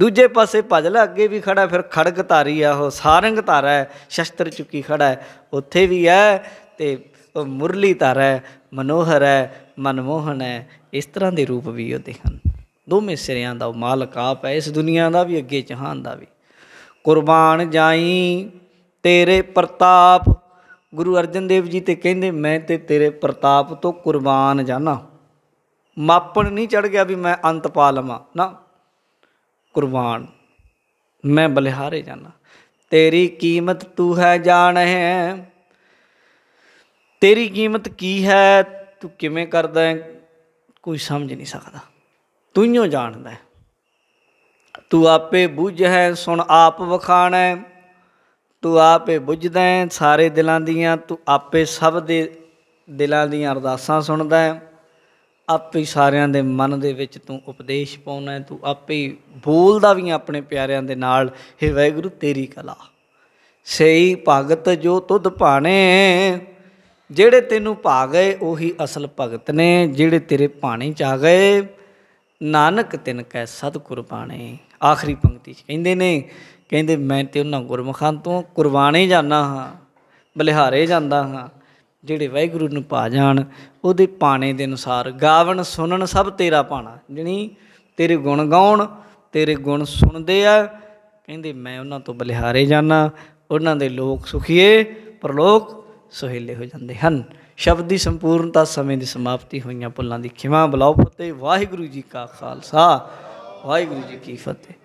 ਦੂਜੇ ਪਾਸੇ ਭਜਲਾ ਅੱਗੇ ਵੀ ਖੜਾ ਫਿਰ ਖੜਗ ਧਾਰੀ ਆ ਉਹ ਸਾਰੰਗ ਧਾਰਾ ਹੈ ਸ਼ਸਤਰ ਚੁੱਕੀ ਖੜਾ ਹੈ ਉੱਥੇ ਵੀ ਹੈ ਤੇ ਉਹ ਮੁਰਲੀ ਧਾਰਾ ਹੈ ਮਨੋਹਰ ਹੈ ਮਨਮੋਹਨ ਹੈ ਇਸ ਤਰ੍ਹਾਂ ਦੇ ਰੂਪ ਵੀ ਉਹਦੇ ਹਨ ਦੋਵੇਂ ਸਿਰਿਆਂ ਦਾ ਉਹ ਮਾਲਕ ਆਪ ਹੈ ਇਸ ਦੁਨੀਆ ਦਾ ਵੀ ਅੱਗੇ ਜਹਾਨ ਦਾ ਵੀ ਕੁਰਬਾਨ ਜਾਈ ਤੇਰੇ ਪ੍ਰਤਾਪ ਗੁਰੂ ਅਰਜਨ ਦੇਵ ਜੀ ਤੇ ਕਹਿੰਦੇ ਮੈਂ ਤੇ ਤੇਰੇ ਪ੍ਰਤਾਪ ਤੋਂ ਕੁਰਬਾਨ ਜਾਣਾ ਮਾਪਣ ਨਹੀਂ ਚੜ ਗਿਆ ਵੀ ਮੈਂ ਅੰਤ ਪਾ ਲਵਾਂ ਨਾ ਕੁਰਬਾਨ ਮੈਂ ਬਲਿਹਾਰੇ ਜਾਣਾ ਤੇਰੀ ਕੀਮਤ ਤੂੰ ਹੈ ਜਾਣੇ ਤੇਰੀ ਕੀਮਤ ਕੀ ਹੈ ਤੂੰ ਕਿਵੇਂ ਕਰਦਾ ਹੈ ਕੋਈ ਸਮਝ ਨਹੀਂ ਸਕਦਾ ਤੂੰ ਹੀ ਜਾਣਦਾ ਤੂੰ ਆਪੇ ਬੁੱਝ ਹੈ ਸੁਣ ਆਪ ਵਖਾਣਾ ਤੂੰ ਆਪੇ ਬੁੱਝਦਾ ਹੈ ਸਾਰੇ ਦਿਲਾਂ ਦੀਆਂ ਤੂੰ ਆਪੇ ਸਭ ਦੇ ਦਿਲਾਂ ਦੀਆਂ ਅਰਦਾਸਾਂ ਸੁਣਦਾ ਹੈ ਆਪੇ ਹੀ ਸਾਰਿਆਂ ਦੇ ਮਨ ਦੇ ਵਿੱਚ ਤੂੰ ਉਪਦੇਸ਼ ਪਾਉਣਾ ਤੂੰ ਆਪੇ ਹੀ ਬੋਲਦਾ ਵੀ ਆਪਣੇ ਪਿਆਰਿਆਂ ਦੇ ਨਾਲ हे ਵੈਗੁਰੂ ਤੇਰੀ ਕਲਾ ਸਹੀ ਭਗਤ ਜੋ ਤੁਧ ਭਾਣੇ ਜਿਹੜੇ ਤੈਨੂੰ ਭਾ ਗਏ ਉਹੀ ਅਸਲ ਭਗਤ ਨੇ ਜਿਹੜੇ ਤੇਰੇ ਭਾਣੇ ਚ ਆ ਗਏ ਨਾਨਕ ਤਿਨ ਕੈ ਸਤ ਕੁਰਬਾਨੇ ਆਖਰੀ ਪੰਕਤੀ ਚ ਕਹਿੰਦੇ ਨੇ ਕਹਿੰਦੇ ਮੈਂ ਤੇ ਉਹਨਾਂ ਗੁਰਮਖਾਂ ਤੋਂ ਕੁਰਬਾਨੇ ਜਾਣਾ ਹਾਂ ਬਲਿਹਾਰੇ ਜਾਂਦਾ ਹਾਂ ਜਿਹੜੇ ਵਾਹਿਗੁਰੂ ਨੂੰ ਪਾ ਜਾਣ ਉਹਦੇ ਪਾਣੇ ਦੇ ਅਨੁਸਾਰ ਗਾਵਣ ਸੁਣਨ ਸਭ ਤੇਰਾ ਪਾਣਾ ਜਣੀ ਤੇਰੇ ਗੁਣ ਗਾਉਣ ਤੇਰੇ ਗੁਣ ਸੁਣਦੇ ਆ ਕਹਿੰਦੇ ਮੈਂ ਉਹਨਾਂ ਤੋਂ ਬਲਿਹਾਰੇ ਜਾਣਾ ਉਹਨਾਂ ਦੇ ਲੋਕ ਸੁਖੀਏ ਪਰਲੋਕ ਸੁਹੇਲੇ ਹੋ ਜਾਂਦੇ ਹਨ ਸ਼ਬਦ ਦੀ ਸੰਪੂਰਨਤਾ ਸਮੇਂ ਦੀ ਸਮਾਪਤੀ ਹੋਈਆਂ ਪੁੱਲਾਂ ਦੀ ਖਿਮਾ ਬਲਾਉ ਫਤਿਹ ਵਾਹਿਗੁਰੂ ਜੀ ਕਾ ਖਾਲਸਾ ਵਾਹਿਗੁਰੂ ਜੀ ਕੀ ਫਤਿਹ